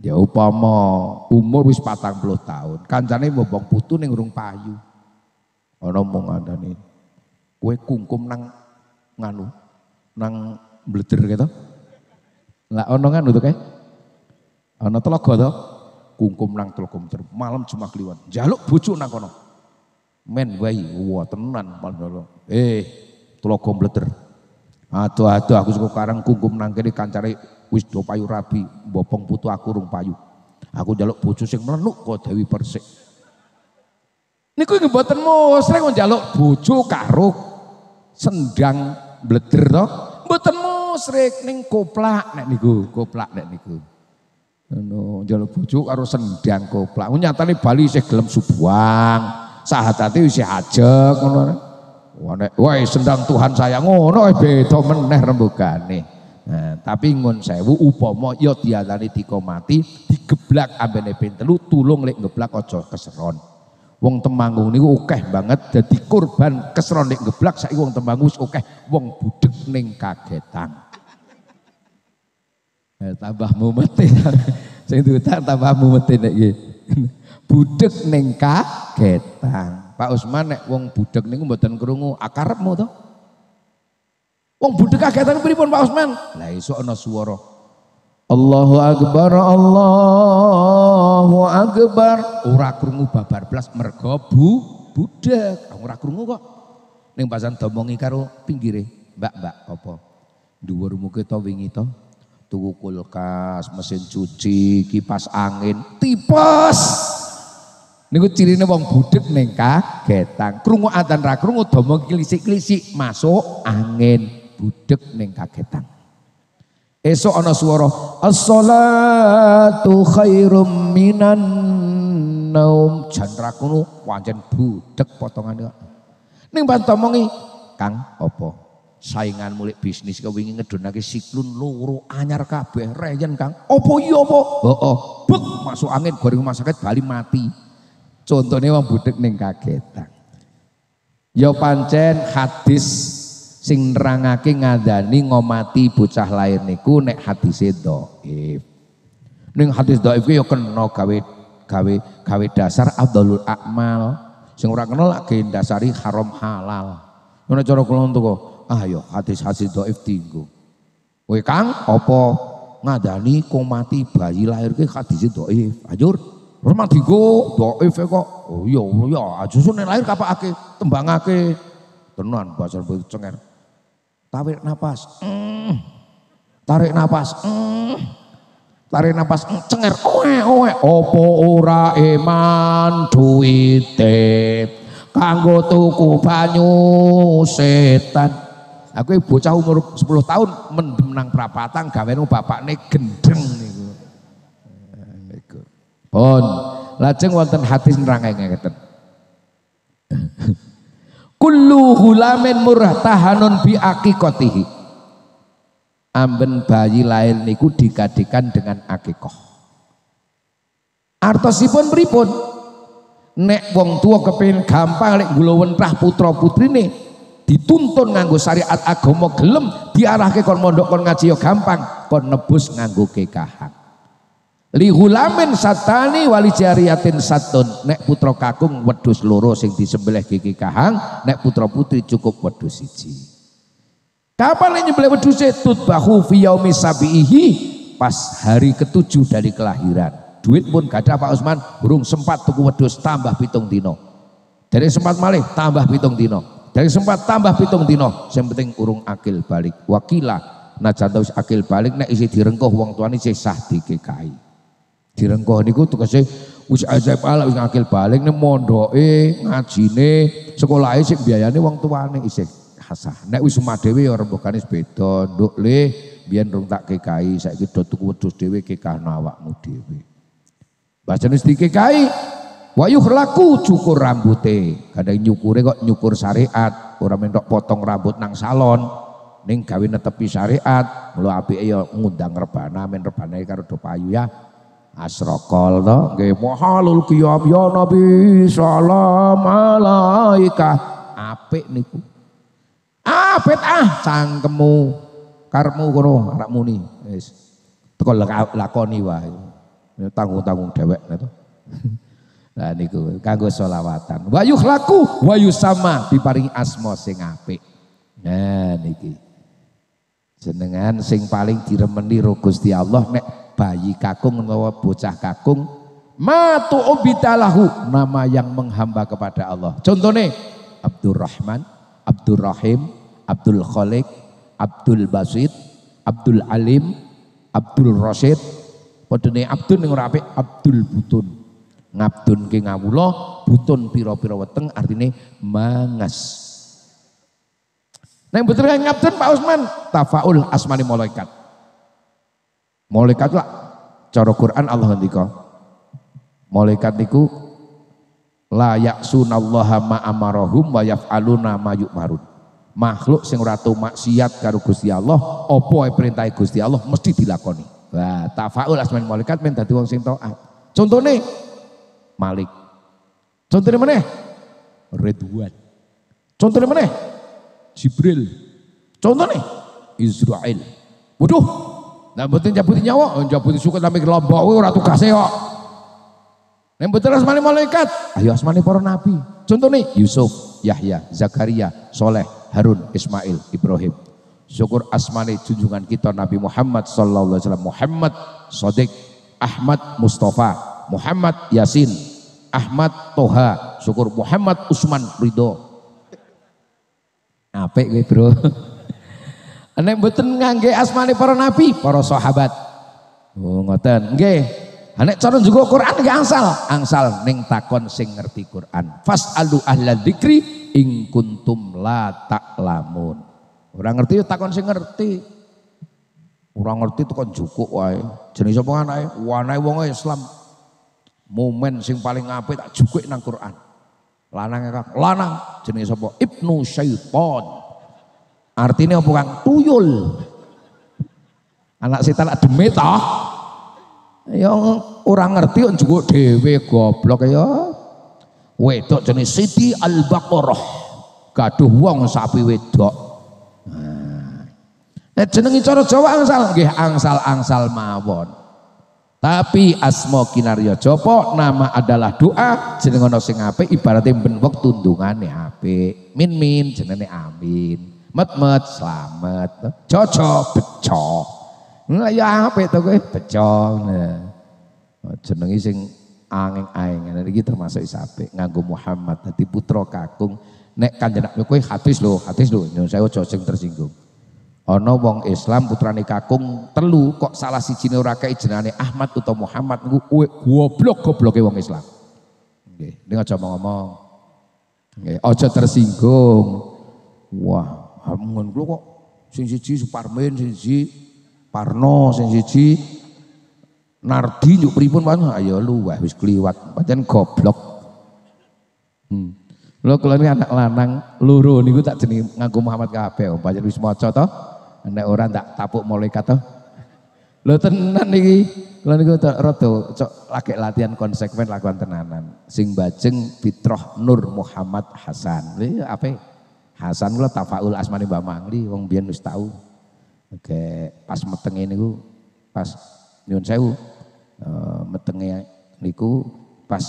Ya upama umur wis 40 tahun, kancane mbobong putu ning urung payu. Ana mung ngandani. Kowe kungkum nang nganu nang bleder gitu. Lah ana nganu to kae? Ana telaga to? Kungkum nang telaga bleder. Malam cuma kliwon. Jaluk bojo nang kono. Men wae wah tenan pandolo. Eh, telaga bleder. Aduh-aduh aku cukup karang kungkum nang kene kancare wis do payu rabi, bopong putu aku rung payu. Aku jaluk bojo sing meluk kok Dewi Persik. Niku nggih mboten musrik kok njaluk bucu karo sendang bleder toh. Mboten musrik ning koplak nek niku, koplak nek niku. Ano njaluk bucu karo sendang koplak. nih Bali isih gelem subuang. Sahatate isih ajeg ngono. Wah, sendang Tuhan saya ngono beto meneh nih. Nah, tapi ngon sewu upama yo iya dialani tiko mati digeblak ambene pintelu tulung lek ngeblak ojo keseron. Wong Temanggung niku akeh banget jadi korban kesron nek geblak saiki wong Temanggung wis akeh wong budek ning kagetan. Eh, tambah mumete. <laughs> Sing diutak tambah mumete nek iki. <laughs> budek ning kagetan. Pak Usman nek wong budek niku mboten krungu akarepmu to. Wong budek kagetan pripun Pak Usman? Lah iso ana swara. Allahu akbar Allah Allahu akbar ora krungu babar blas mergo bu budak ora krungu kok ning pasan domongi karo pinggire mbak-mbak apa dhuwurmu ki to wingi to tuku kulkas mesin cuci kipas angin tipes niku cirine wong budek ning kagetan krungu adzan ra krungu domo klisik-klisik masuk angin budek ning kagetan Esok ana suara as-salatu khairum minan naum. Jantrak kuno pancen budek potongan kok. neng pas omongi, Kang, opo Saingan mulik bisnis kowe wingi ngedonake siklun luru anyar kabeh reyen Kang. opo iya apa? oh, Bek masuk angin goreng rumah sakit bali mati. Contohnya wong budek neng kagetan. yo ya pancen hadis sing nerangake ngadani ngomati bocah lair niku nek hadise dhaif. Ning hadis dhaif ya kena gawe gawe gawe dasar abdalul akmal. Sing ora kena lak dasari haram halal. Ngono cara kula entuk Ah yo ya hadis-hadis dhaif tinggu. Kowe Kang opo ngadani ngomati bayi ke hadise dhaif. Ajur Rumah tigo doif e kok. Oh iya, iya, aja sune lahir tembang tembangake. tenuan bahasa begitu cengar. Tarik napas, Mm. Tarik napas, Mm. Tarik napas, Mm. Cenger. Oe oe. Opo ora eman duite. Kanggo tuku banyu setan. Aku bocah umur 10 tahun mendem nang prapatan bapak bapakne gendeng niku. Niku. Eh, Pun lajeng wonten hadis nerangake ngeten kullu hulamin tahanun bi akikotihi amben bayi lahir niku dikadikan dengan akikoh artosipun pripun nek wong tua kepengin gampang lek gulowentah putra nih dituntun nganggo syariat agama gelem diarahke kon mondok kon ngaji yo gampang kon nebus nganggo kekahan li hulamin satani wali jariyatin satun nek putra kakung wedus loro sing sebelah gigi kahang nek putra putri cukup wedus siji kapan ini nyembelih wedus tutbahu bahu yaumi sabihi pas hari ketujuh dari kelahiran duit pun gak ada Pak Usman burung sempat tuku wedus tambah pitung dino dari sempat malih tambah pitung dino dari sempat tambah pitung dino yang penting urung akil balik wakilah nah jantos akil balik nek isi direngkuh wong tuani sesah di GKI. Direngkoh niku tegese wis ajaib ala wis akil balik nih mondoke ngajine sekolah sing biayane wong tuane isih hasah. Nek wis omah dhewe ya rembugane beda. duk le biar rung tak kekai gitu do tuku wedhus dhewe kekahno awakmu dhewe. Bacane wis dikekai wayuh laku cukur rambute. Kadang nyukure kok nyukur syariat, orang mendok potong rambut nang salon. Neng gawe tepi syariat, mulo api ya ngundang rebana, men rebana karo do payu ya asrokol to nggih mahalul qiyam ya nabi salam alaika apik niku apik ah cangkemmu karmu kono arek muni wis teko lakoni wae ya, tanggung-tanggung dhewek to Nah <laughs> niku kanggo solawatan. Wa yukhlaku wa yusama diparingi asma sing apik. Nah niki. Jenengan sing paling diremeni ro Gusti Allah nek bayi kakung atau bocah kakung matu obitalahu nama yang menghamba kepada Allah. Contohnya Abdurrahman, Abdurrahim, Abdul Khalik, Abdul Basit, Abdul Alim, Abdul Rosid. padene Abdul yang rapi Abdul Butun. Ngabdun ke ngawuloh butun piro-piro weteng artinya mangas. Nah, yang betul kan ngabdun Pak Usman, tafaul asmani malaikat. Malaikat lah cara Quran Allah ngendika. Malaikat niku layak sunallaha ma amarahum wa yaf'aluna ma yu'marun. Makhluk sing ora tau maksiat karo Gusti Allah, apa perintah Gusti Allah mesti dilakoni. Wah, tafaul asmane malaikat men dadi wong sing taat. Contone Malik. Contone meneh Ridwan. Contone meneh Jibril. Contone Israel. Waduh, Nah mboten putih nyawa, oh, putih suket lambe kelompok kuwi ora tugase kok. Nek mboten asmane malaikat, ayo asmani para nabi. Contoh nih Yusuf, Yahya, Zakaria, Soleh, Harun, Ismail, Ibrahim. Syukur asmani junjungan kita Nabi Muhammad sallallahu alaihi wasallam. Muhammad Sodik, Ahmad Mustafa, Muhammad Yasin, Ahmad Toha, syukur Muhammad Usman Ridho. Apik kowe, Bro. <laughs> Nek mboten ngangge asmane para nabi, para sahabat. Oh ngoten. Nggih. Nek cara juga Quran nggih angsal, angsal ning takon sing ngerti Quran. Fasalu ahla dzikri ing kuntum la lamun. Ora ngerti ya takon sing ngerti. Ora ngerti kan jukuk wae. Jenis apa anake? Wanae wong Islam. Momen sing paling apik tak jukuk nang Quran. Lanang kak, lanang jenis apa? Ibnu Syaitan. Artinya apa kang? Tuyul. Anak setan lak demi toh. Ya orang ngerti kok juga dhewe goblok ya. Wedok jenis Siti Al-Baqarah. Gaduh wong sapi wedok. Nah, eh, jenengi cara Jawa angsal nggih angsal-angsal mawon. Tapi asmo kinarya jopo, nama adalah doa jenengono sing apik ibarate ben wektu ndungane apik. Min min jenenge amin. Met-met selamat, cocok, beco. Lah ya apik to kowe beco. Jenenge sing angin-angin ngene iki termasuk isape nganggo Muhammad nanti putra kakung nek kanjeng Nabi kowe hadis lho hadis lho nyuwun saya aja sing tersinggung ana wong Islam putrane kakung telu kok salah si cina kei jenenge Ahmad atau Muhammad niku goblok gobloke wong Islam nggih ning aja ngomong nggih aja tersinggung wah Hamun kulo kok sing siji Suparmin, sing siji Parno, sing siji Nardi yuk pripun wae ayo ah, ya lu wah wis kliwat pancen goblok. Hmm. Lo kalau ini anak lanang luru niku tak seni ngaku Muhammad kabeh om pancen wis maca to. Nek ora tak tapuk malaikat to. Lo tenan iki Kalau niku rada cok lagi latihan konsekuen lakukan tenanan. Sing bajeng Fitroh Nur Muhammad Hasan. Lha iya, apa? Hasan kula tafaul asmane Mbah Mangli wong biyen wis tau. Oke, pas eh, metenge niku pas nyuwun sewu uh, metenge niku pas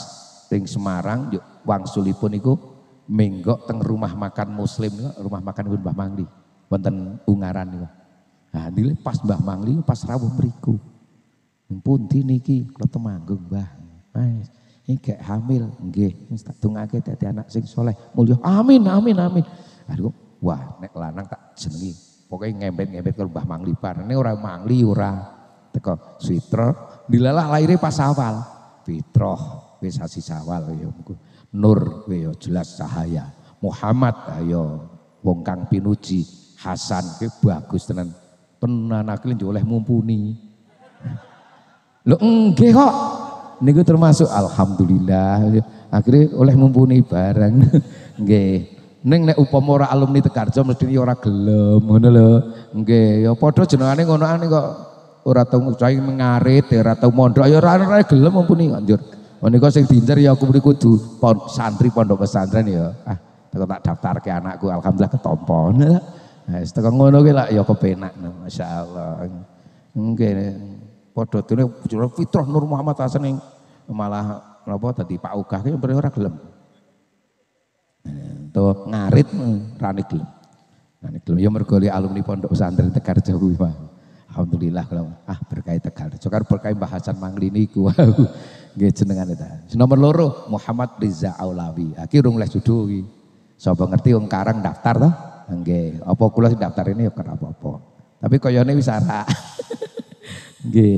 ring Semarang yuk wangsulipun niku minggok teng rumah makan muslim niku, rumah makan Mbah Mangli wonten Ungaran niku. Nah, nilai pas Mbah Mangli pas rawuh mriku. Pundi niki kula temanggung Mbah. Ini kayak hamil, enggak, wis tak dongake dadi anak sing soleh, mulia. Amin, amin, amin. Aku, wah nek lanang tak jenengi. Pokoknya ngempet-ngempet ke Mbah Mangli bar. Ini orang Mangli, orang teko Switro. Dilalah lahirnya pas awal. Fitroh, wis sawal. Ya. Nur, ya, ya jelas cahaya. Muhammad, ayo ya, ya, wong kang pinuji. Hasan, ke bagus tenan. Tenan juga oleh mumpuni. Lo enggak kok. Niku termasuk alhamdulillah. Akhirnya oleh mumpuni barang. Enggak. <laughs> Neng nek upama ora alumni Tegarjo mesti ora gelem ngono lho. Nggih, ya padha jenengane ngono ane kok ora tau ngucahi mengarit, ya ora tau mondok ya ora ora gelem mumpuni anjur. Menika sing diincer ya aku mriku kudu pon, santri pondok pesantren ya. Ah, teko tak daftarke anakku alhamdulillah ketompo. Nah, teko ngono ki lak ya kepenak nah, masyaallah. Nggih. Padha dene fitrah Nur Muhammad Hasan malah napa tadi Pak Ugah ki ora gelem. Tuh ngarit rani gelem. Rani gelem ya mergo alumni pondok pesantren Tegarjo kuwi Alhamdulillah kalau ah berkait tekar, kan berkait bahasan manglini ku, <laughs> Nggih jenengane ta. Nomor loro Muhammad Riza Aulawi. Aki ah, urung les judul iki. Sapa ngerti wong karang daftar ta? Nggih. Apa kula sing daftar ini ya kan apa-apa. Tapi koyone wis arak. <laughs> Nggih.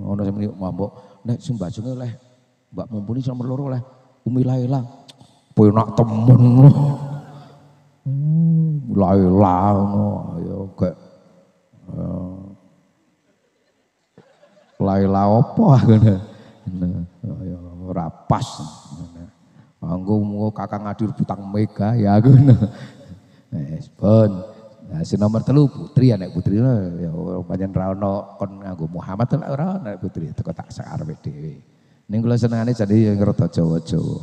Ono sing mambok nek sumbajenge oleh Mbak Mumpuni nomor loro oleh Umi Laila penak ya, temen loh. Hmm, Laila no. ya gak ya. Laila apa <laughs> ngene. Nah, ya rapas, pas. Anggo mau kakak ngadir butang mega ya ngono. Wis ben. Nah, si nomor telu putri anak putri lah ya banyak rau no, kon anggo Muhammad lah ora anak putri teko tak sak arepe dhewe. Ning kula senengane jadi rada Jawa-Jawa.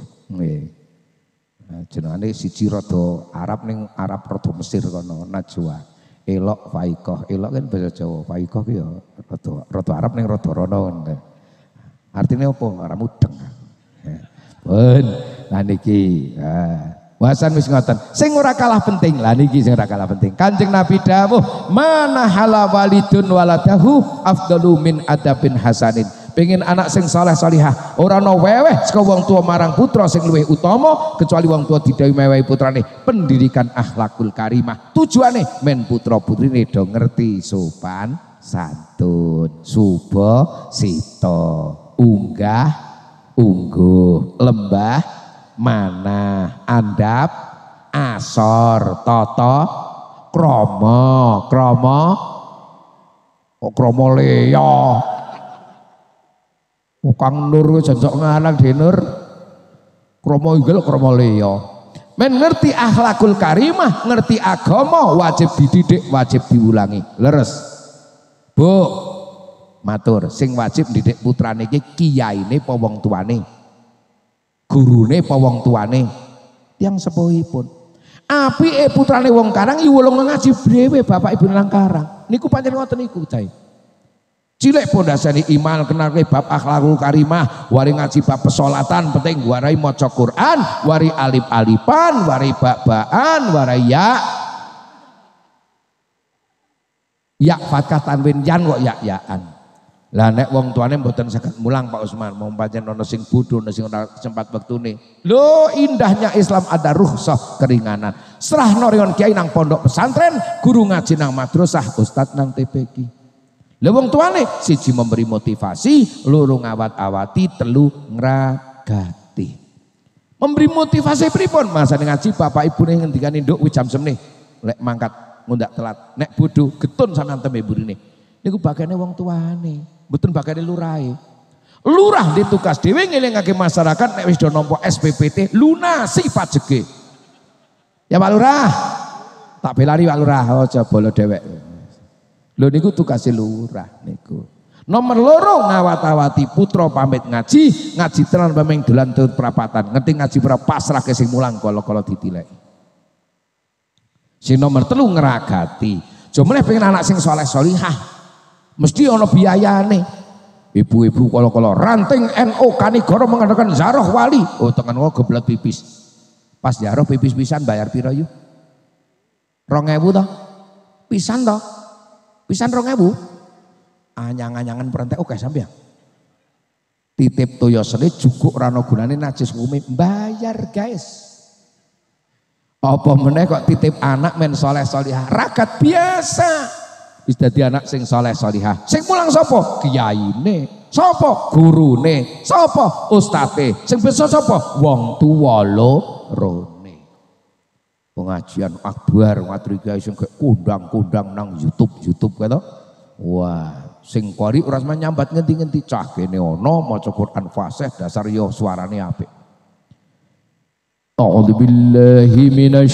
Nah, jenengane siji rada Arab ning Arab rada Mesir kono Najwa elok faikoh elok kan bahasa Jawa faikoh ki ya rada rada Arab ning rada rono Artinya artine apa ora mudeng Ben nah niki ah. Wasan wis ngoten. Sing ora kalah penting lah niki sing ora kalah penting. Kanjeng Nabi dawuh, "Mana halawalidun waladahu afdalu min adabin hasanin." pengen anak sing saleh salihah orang no weweh saka wong tua marang putra sing luwih utomo kecuali wong tua didhawuhi mewehi putrane pendidikan akhlakul karimah tujuane men putra putrine do ngerti sopan santun subo sito unggah ungguh lembah mana andap asor toto kromo kromo kok kromo leyo Kang Nur jajak ngalang denur. Kromo igel kromo liya. Men ngerti akhlakul karimah, ngerti agama, wajib dididik, wajib diulangi. Leres. Bu, matur, sing wajib didik putrane iki kiyaine apa wong tuane? Gurune apa wong tuane? pun sepuhipun. e putrane wong karang ya wulung ngaji dhewe bapak ibu nang karang. Niku pancen ngoten niku, Cai. Cilik pun iman kenal bab akhlakul karimah, wari ngaji bab pesolatan, penting warai maca Quran, wari alif alipan, wari bak baan warai ya. Ya fatkah tanwin jan kok ya yaan. Lah nek wong tuane mboten saged mulang Pak Usman, mau pancen ana sing bodho ana sing ora sempat wektune. Lho indahnya Islam ada ruhsah keringanan. Serah norion kiai nang pondok pesantren, guru ngaji nang madrasah, ustad nang TPQ. Lewong tuane siji memberi motivasi, loro ngawat-awati, telu ngragati. Memberi motivasi pripun? Masa ngaji bapak ibu nih nduk kuwi jam semne, lek mangkat ngundak telat, nek bodho getun sampean ya ini. ini, Niku bagane wong tuane, Betul bagane lurai. Lurah ditugas dhewe ngake masyarakat nek wis do SPPT lunasi pajeke. Ya Pak Lurah. Tak belari Pak Lurah oh, coba lo dewek. Lho niku kasih lurah niku. Nomor loro ngawat-awati putra pamit ngaji, ngaji tenan pameng dolan tur prapatan. ngerti ngaji pra pasrah ke sing mulang kalau-kalau ditilai Sing nomor telu ngeragati. cuma nih pengen anak sing soleh solihah. Mesti ono nih. Ibu-ibu kalau-kalau ranting NO Kanigoro mengadakan zaroh wali. Oh tengen gua geblek pipis. Pas zaroh pipis pisan bayar piro yuk? Rong Pisan toh? Pisan rong ewu. Anyang-anyangan perantai oke okay, sampean. Titip toyo seni cukup rano gunane najis bumi Bayar guys. Apa meneh kok titip anak men soleh solihah. Rakat biasa. bisa dia anak sing soleh solihah. Sing mulang sopo? ne, Sopo? guru ne, Sopo? Ustate. Sing besok sopo? Wong tuwa ro pengajian akbar yang kayak kondang-kondang nang YouTube-YouTube kata. Gitu. Wah, sing qori ora nyambat ngenti-ngenti cah kene ana maca Quran fasih dasar yo suarane apik. Allahu Akbar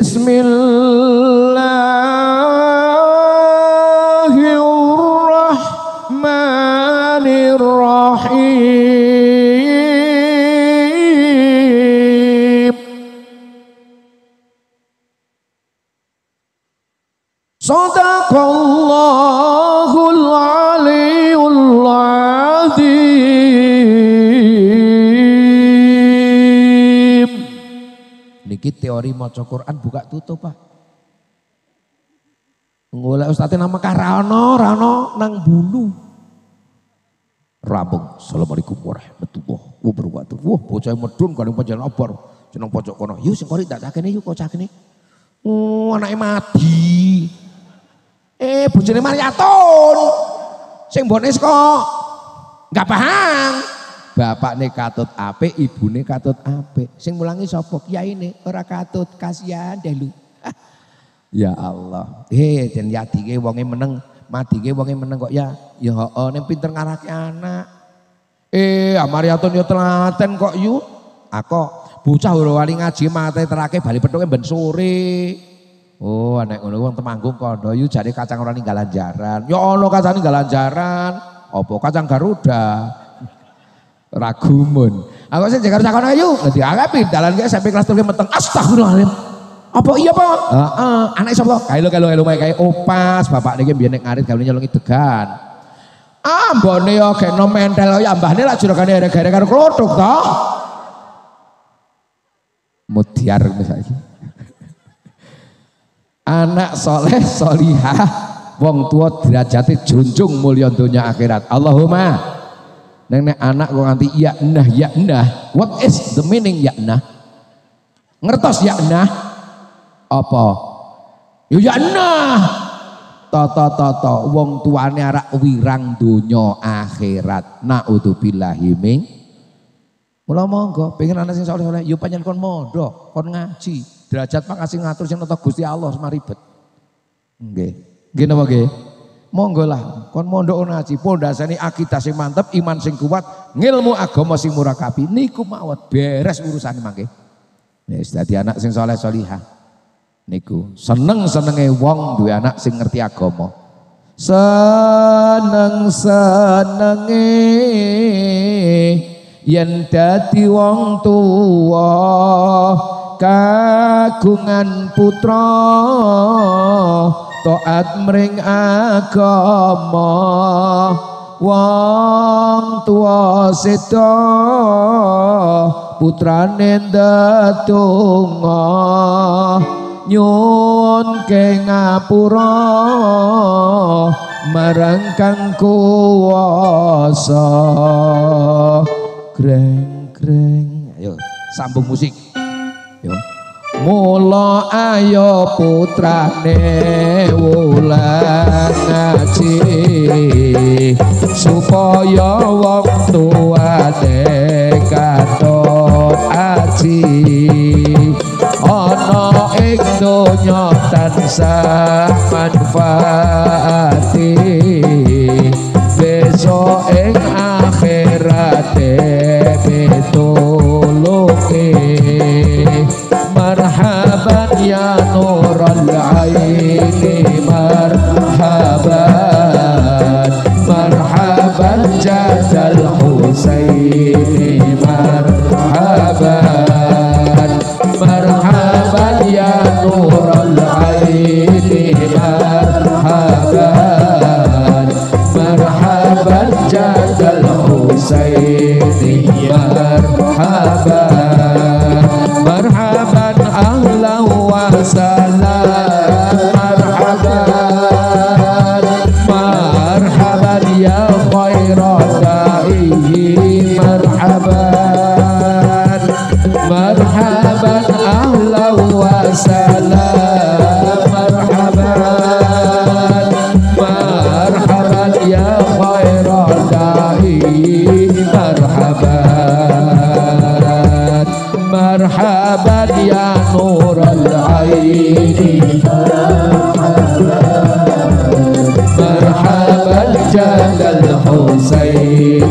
من Sadaqallahul aliyul azim. Niki teori maca Quran buka tutup, Pak. Ngoleh ustaz nama Karano, Rano nang bulu. Rabung. Assalamualaikum warahmatullahi wabarakatuh. Wah, bocah medun kan panjenengan obor. Jeneng pojok kono. Yuk sing kori tak cakene yuk kok cakene. Oh, anake mati. Eh, bojone Mariaton. Sing mbone saka enggak paham. Bapak nih katut Ibu nih katut apik. Sing mulangi ya ini ora katut, kasihan lu. Ah. ya Allah. Eh, jen yadike wonge meneng, madike wonge meneng kok ya. Ya heeh, ning pinter ngarahke anak. Eh, ah, Mariaton yo telaten kok yuk, ah, Aku bocah ora wali ngaji mate terake bali petuke ben Oh, anak ngono wong Temanggung kondo yu jare kacang ora ninggalan jaran. Ya ono kacang ninggalan jaran. Apa kacang Garuda? <laughs> Ragumun. Aku sih jaga kacang ayu. Dadi agapi lagi. ge sampai kelas 3 meteng. Astagfirullahalazim. Apa iya, Pak? Heeh, anak sapa? Kailo kailo kailo mae kae opas, oh, bapak niki biyen nek ngarit gawe nyolongi degan. Ambone yo geno mentel ya, ya mbahne lak jurogane gara-gara karo klothuk to. Mutiar misalnya anak soleh solihah wong tua derajati junjung mulia dunia akhirat Allahumma nenek anak gua nganti ya nah ya nah what is the meaning ya nah ngertos ya nah apa ya nah toto toto wong tuane arak wirang dunia akhirat naudzubillahi min mula monggo pengen anak sing soleh soleh yuk panjang kon modo kon ngaji Derajat makasih ngatur sing nata Gusti Allah semar ribet. Nggih. Nggih napa nggih? Monggo lah kon mondok ngaji, pondasane akidah sing mantep, iman sing kuat, ngilmu agama sing murakabi niku mawat beres urusan mangke. Nih dadi anak sing saleh salihah. Niku seneng-senenge wong duwe anak sing ngerti agama. Seneng-senenge yen dadi wong tuwa kagungan putra taat mring agama wong tuwa seda putrane ndedonga nyun ke ngapura marang kang kuwasa greng greng ayo sambung musik mula ayo putrane wulan aji supaya waktu tuane katon aji ana ing donya tansah manfaati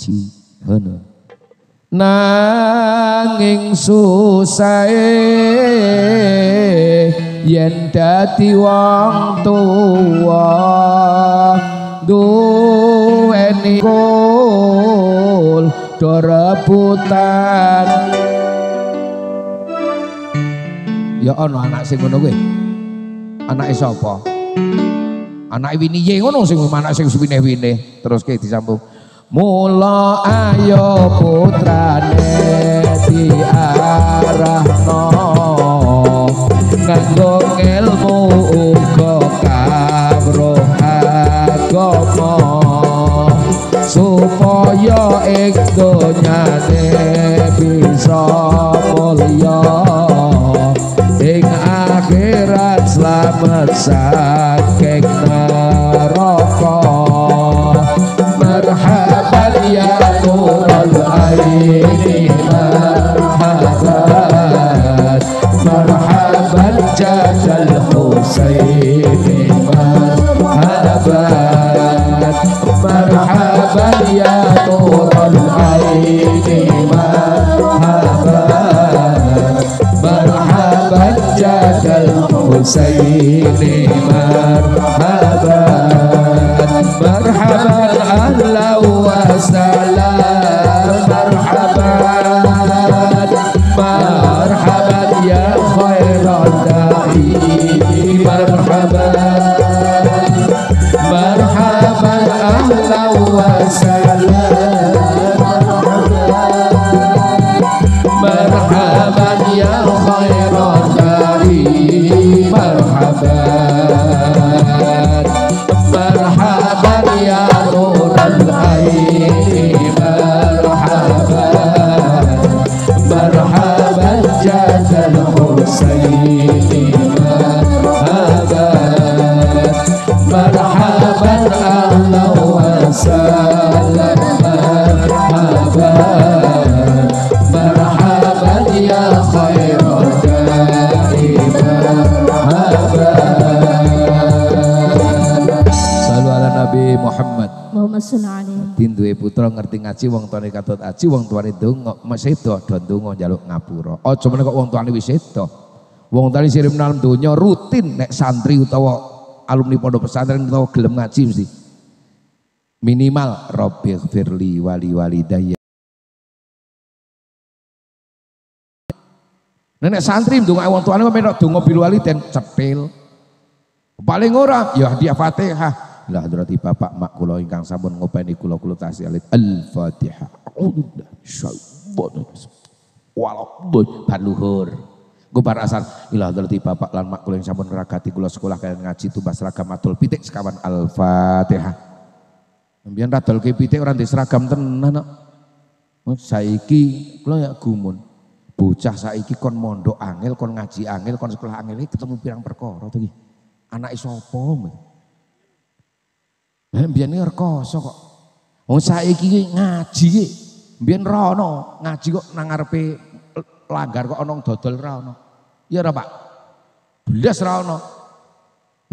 siji ngono nanging susahe yen dadi wong tuwa duweni kul do rebutan ya ana anak sing ngono kuwi anake sapa anake winiye ngono sing anak sing suwine-wine terus ke disambung Mula ayo putrane diarahno Nganggo ilmu uga kabroh agama Supaya ing donyane bisa mulya Ing akhirat selamat sah sayyidina putra ngerti ngaji wong tuane katut aji wong tuane donga mesedo do donga njaluk ngapura aja meneh kok wong tuane wis sedo wong tuane sirim dalam donya rutin nek santri utawa alumni pondok pesantren utawa gelem ngaji mesti minimal robbi firli wali walidayya Nenek santri ndonga wong tuane kok menak donga wali waliden cepil. Paling ora ya dia Fatihah ila hadrati bapak mak kula ingkang sampun ngopeni kula kula tasih alit al-fatihah unda walau walabdul baluhur gubar asar ila hadrati bapak lan mak kula ing sampun ragati kula sekolah kalian ngaji tumbas seragam atul pitik sekawan al-fatihah mbiyen ke pitik ora seragam tenan kok oh, saiki kula ya gumun bocah saiki kon mondok angel kon ngaji angel kon sekolah angel ketemu pirang perkara to iki anake sapa Eh, mbiyen ki rekoso kok. Wong oh, saiki ngaji ki rono ngaji kok nangarpe ngarepe langgar kok onong dodol rono, Iya ra, Pak? Blas rono, ono.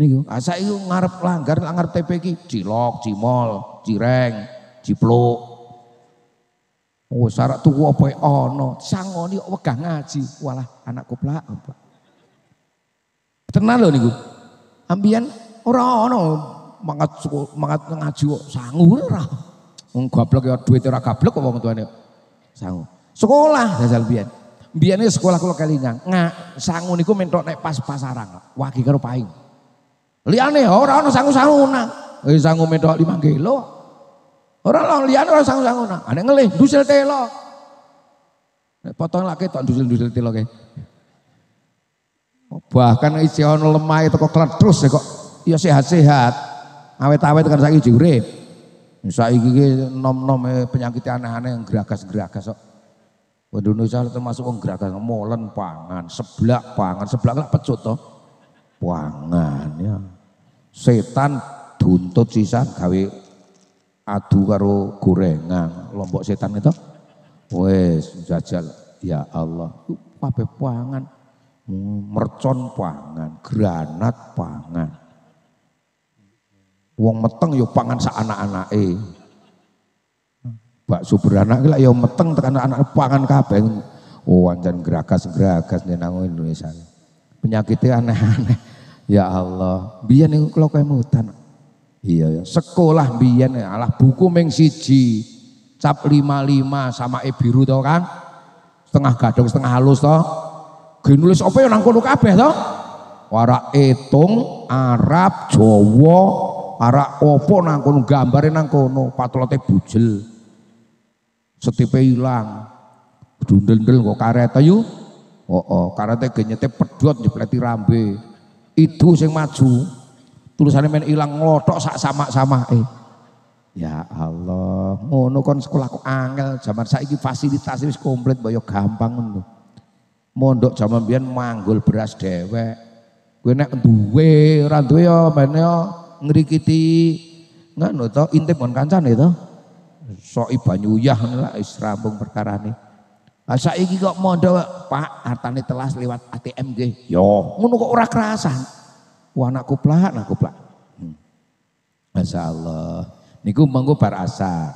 Niku, ah, saiki ngarep langgar nang ngarep TP ki cilok, cimol, cireng, cipluk. Oh, sarak tuwa apa ana. E Sangoni wegah ngaji. Walah, anakku plak. Tenan lho niku. Ambian ora ono mangat mangat ngaji kok sangu ora. Wong goblok ya duit ora gablek kok wong tuane. Sangu. Sekolah jajal biyen. Biyen sekolah kula kelingan. Nga sangu niku mentok nek pas pasaran wagi karo paing. Liyane ya ora ana sangu-sanguna. Eh sangu mentok lima kilo. Ora lho orang ora sangu-sanguna. ada ngelih dusil telo. potong lak ketok dusil-dusil telo kae. Bahkan isi ono lemah itu kok terus ya kok ya sehat-sehat awet-awet kan saya jure. Saiki ki nom-nom eh, penyakit aneh-aneh yang geragas-geragas kok. -geragas. Indonesia termasuk wong geragas molen pangan, seblak pangan, seblak lak pecut to. Pangan ya. Setan buntut sisa gawe adu karo gorengan lombok setan itu wes jajal ya Allah Pape pangan mercon pangan granat pangan Wong meteng yo ya pangan sak anak-anake. Bakso beranak lah yo ya meteng tekan anak pangan kabeh. Oh anjan geragas-geragas nang Indonesia. Penyakitnya aneh-aneh. <laughs> Ya Allah, biar nih kula kaya mutan. Iya, iya. ya, sekolah nih Allah buku mengsiji cap lima lima sama e biru to kan? Setengah gadung, setengah halus to. Gini nulis apa ya nang kono kabeh to? Warak etung, Arab, Jawa, arak opo nang kono gambare nang kono patlote bujel setipe ilang dundel-dundel kok karet ayo oh oh karete genyete pedot nyepleti rambe itu sing maju tulisannya main ilang ngelotok sak sama-sama eh ya Allah mono kon sekolah kok angel zaman saya ini fasilitas wis komplit boyo ya gampang ngono mondok zaman biar manggul beras dewek gue nek duwe ora ya ngrikiti ngono to intip kon kancane to. Sok yah lah wis rampung perkarane. Lah saiki kok mondo Pak, hartane telas lewat ATM nggih. Yo, ngono kok ora kerasan. Wah anakku plak, anakku plak. Hmm. Niku mengko bar asar.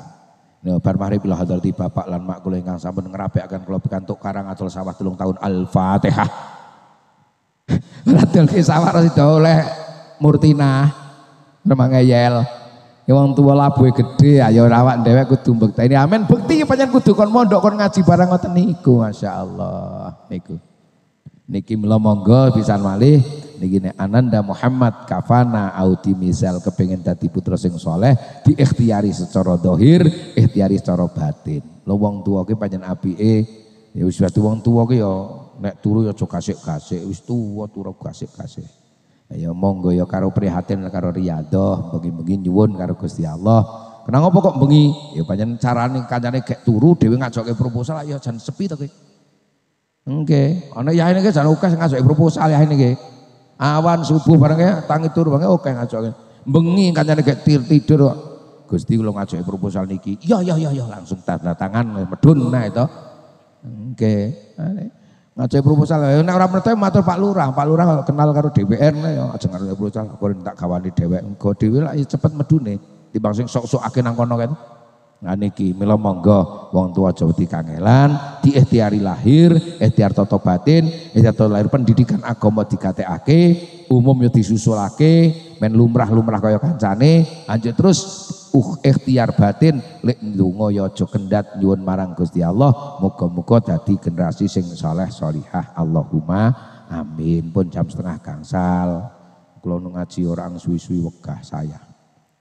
Nah, bar bila hadir di bapak lan mak kula ingkang sampun ngrapikaken kula pikantuk karang atul sawah telung tahun Al-Fatihah. Radul <laughs> ki sawah rasido oleh Murtinah. Remah ngeyel. Ya tua labu labuhe gede, ayo ya, ya rawak dewek kudu ini Amin bekti panjang kudu kon mondok kon ngaji barang ngoten niku Allah niku. Niki mula monggo bisa malih niki ne Ananda Muhammad Kafana Auti Misal kepengen dadi putra sing soleh diikhtiari secara dohir, ikhtiari secara batin. Lo wong tua ki pancen apike ya wis wong tua ki ya nek turu yo ya aja kasik-kasik wis tua turu kasik-kasik ayo ya, monggo ya karo prihatin karo riado bengi-bengi nyuwun karo Gusti Allah. Kenapa apa kok bengi? Ya pancen carane kancane gek turu dhewe ngajoke proposal ya jan sepi to oke Engke, ana ya ini jan ngaco ngajoke proposal ya ini Awan subuh bareng ya, tangi turu bareng oke ya, ngajoke. Bengi kancane gek tidur kok. Gusti kula ngajoke proposal niki. Ya ya ya ya langsung tanda tangan medun nah itu. oke Okay. Ngajai proposal. Ya nek ora meneh matur Pak Lurah, Pak Lurah kalau kenal karo DPR nek ya aja ngajai proposal kok tak gawani dhewek. Engko dhewe lak ya cepet medune timbang sing sok-sokake nang kono kan. Nah niki mila monggo wong tua aja wedi kangelan, diikhtiari lahir, ikhtiar tata batin, ikhtiar lahir pendidikan agama digatekake, umum yo ya disusulake, men lumrah-lumrah kaya kancane lanjut terus uh ikhtiar batin lek ndonga ya aja kendhat nyuwun marang Gusti Allah muga-muga dadi generasi sing saleh salihah Allahumma amin pun jam setengah gangsal kula ngaji orang suwi-suwi wegah saya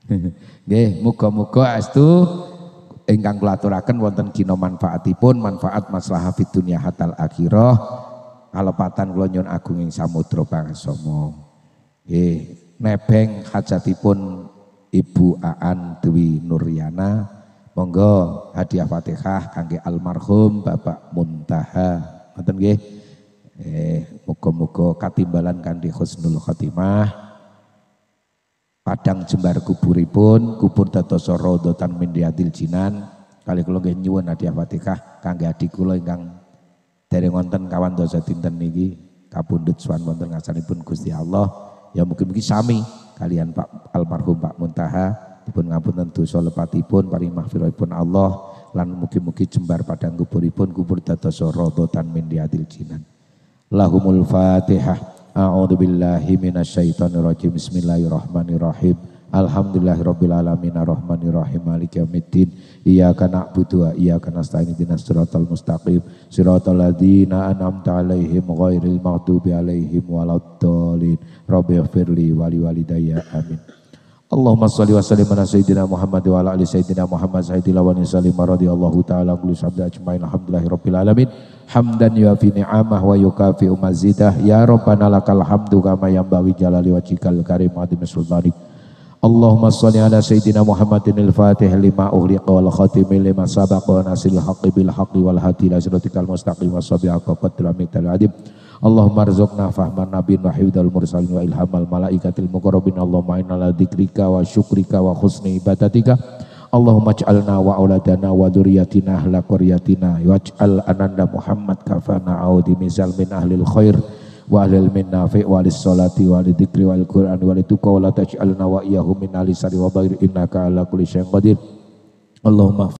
<laughs> nggih muga-muga astu ingkang kula aturaken wonten kina manfaatipun manfaat maslahah fid dunya hatal akhirah alepatan kula nyuwun agunging samudra bangsa Nggih, nebeng hajatipun Ibu Aan Dwi Nuryana monggo hadiah Fatihah kangge almarhum Bapak Muntaha ngoten nggih eh muga-muga katimbalan kanthi husnul khotimah padang jembar kuburipun kubur tato sorodotan min mindiatil jinan kali kula nggih nyuwun hadiah Fatihah kangge adikulo kula ingkang dereng wonten kawan dosa dinten niki kapundhut sowan wonten pun Gusti Allah Ya mungkin-mungkin sami kalian Pak almarhum Pak Muntaha dipun ngapunten pun, lepatipun paring pun Allah lan mungkin mugi jembar padang kuburipun kubur dados tan min diadil jinan. Lahumul Fatihah. a'udzubillahi minasyaitonirrajim Bismillahirrahmanirrahim. Alhamdulillahirabbil alamin arrahmanir rahim maliki yaumiddin iyyaka na'budu wa iyyaka nasta'in ihdinas siratal mustaqim siratal ladzina an'amta 'alaihim ghairil maghdubi 'alaihim waladdallin rabbi ighfirli wa liwalidayya amin Allahumma salli wa sallim ala sayyidina Muhammad wa ala ali sayyidina Muhammad sayyidil awwalin salim radhiyallahu ta'ala kullu sabda ajmain alhamdulillahirabbil alamin hamdan yuafi ni'amah wa yukafi umazidah ya rabbana lakal hamdu kama yanbaghi jalali wajhikal karim wa adhim Allahumma salli ala sayyidina Muhammadin al-Fatih lima uhliqa wal khatimi lima sabaqa wa nasil haqqi bil haqqi wal Hati ila siratikal mustaqim wa sabi aqaqatil amital adib Allahumma rizukna fahman nabin wa Al mursalin wa ilhamal malaikatil mukarrabin Allahumma inna la dhikrika wa syukrika wa husni ibadatika Allahumma ja'alna wa auladana wa dhurriyatina ahla qaryatina waj'al ananda Muhammad kafana audi misal min ahlil khair walil min nafi walis sholati walid dikri wal qur'an walituqa wala taj'alna wa iyyahu min ahli sari wa bair innaka ala kulli syai'in qadir Allahumma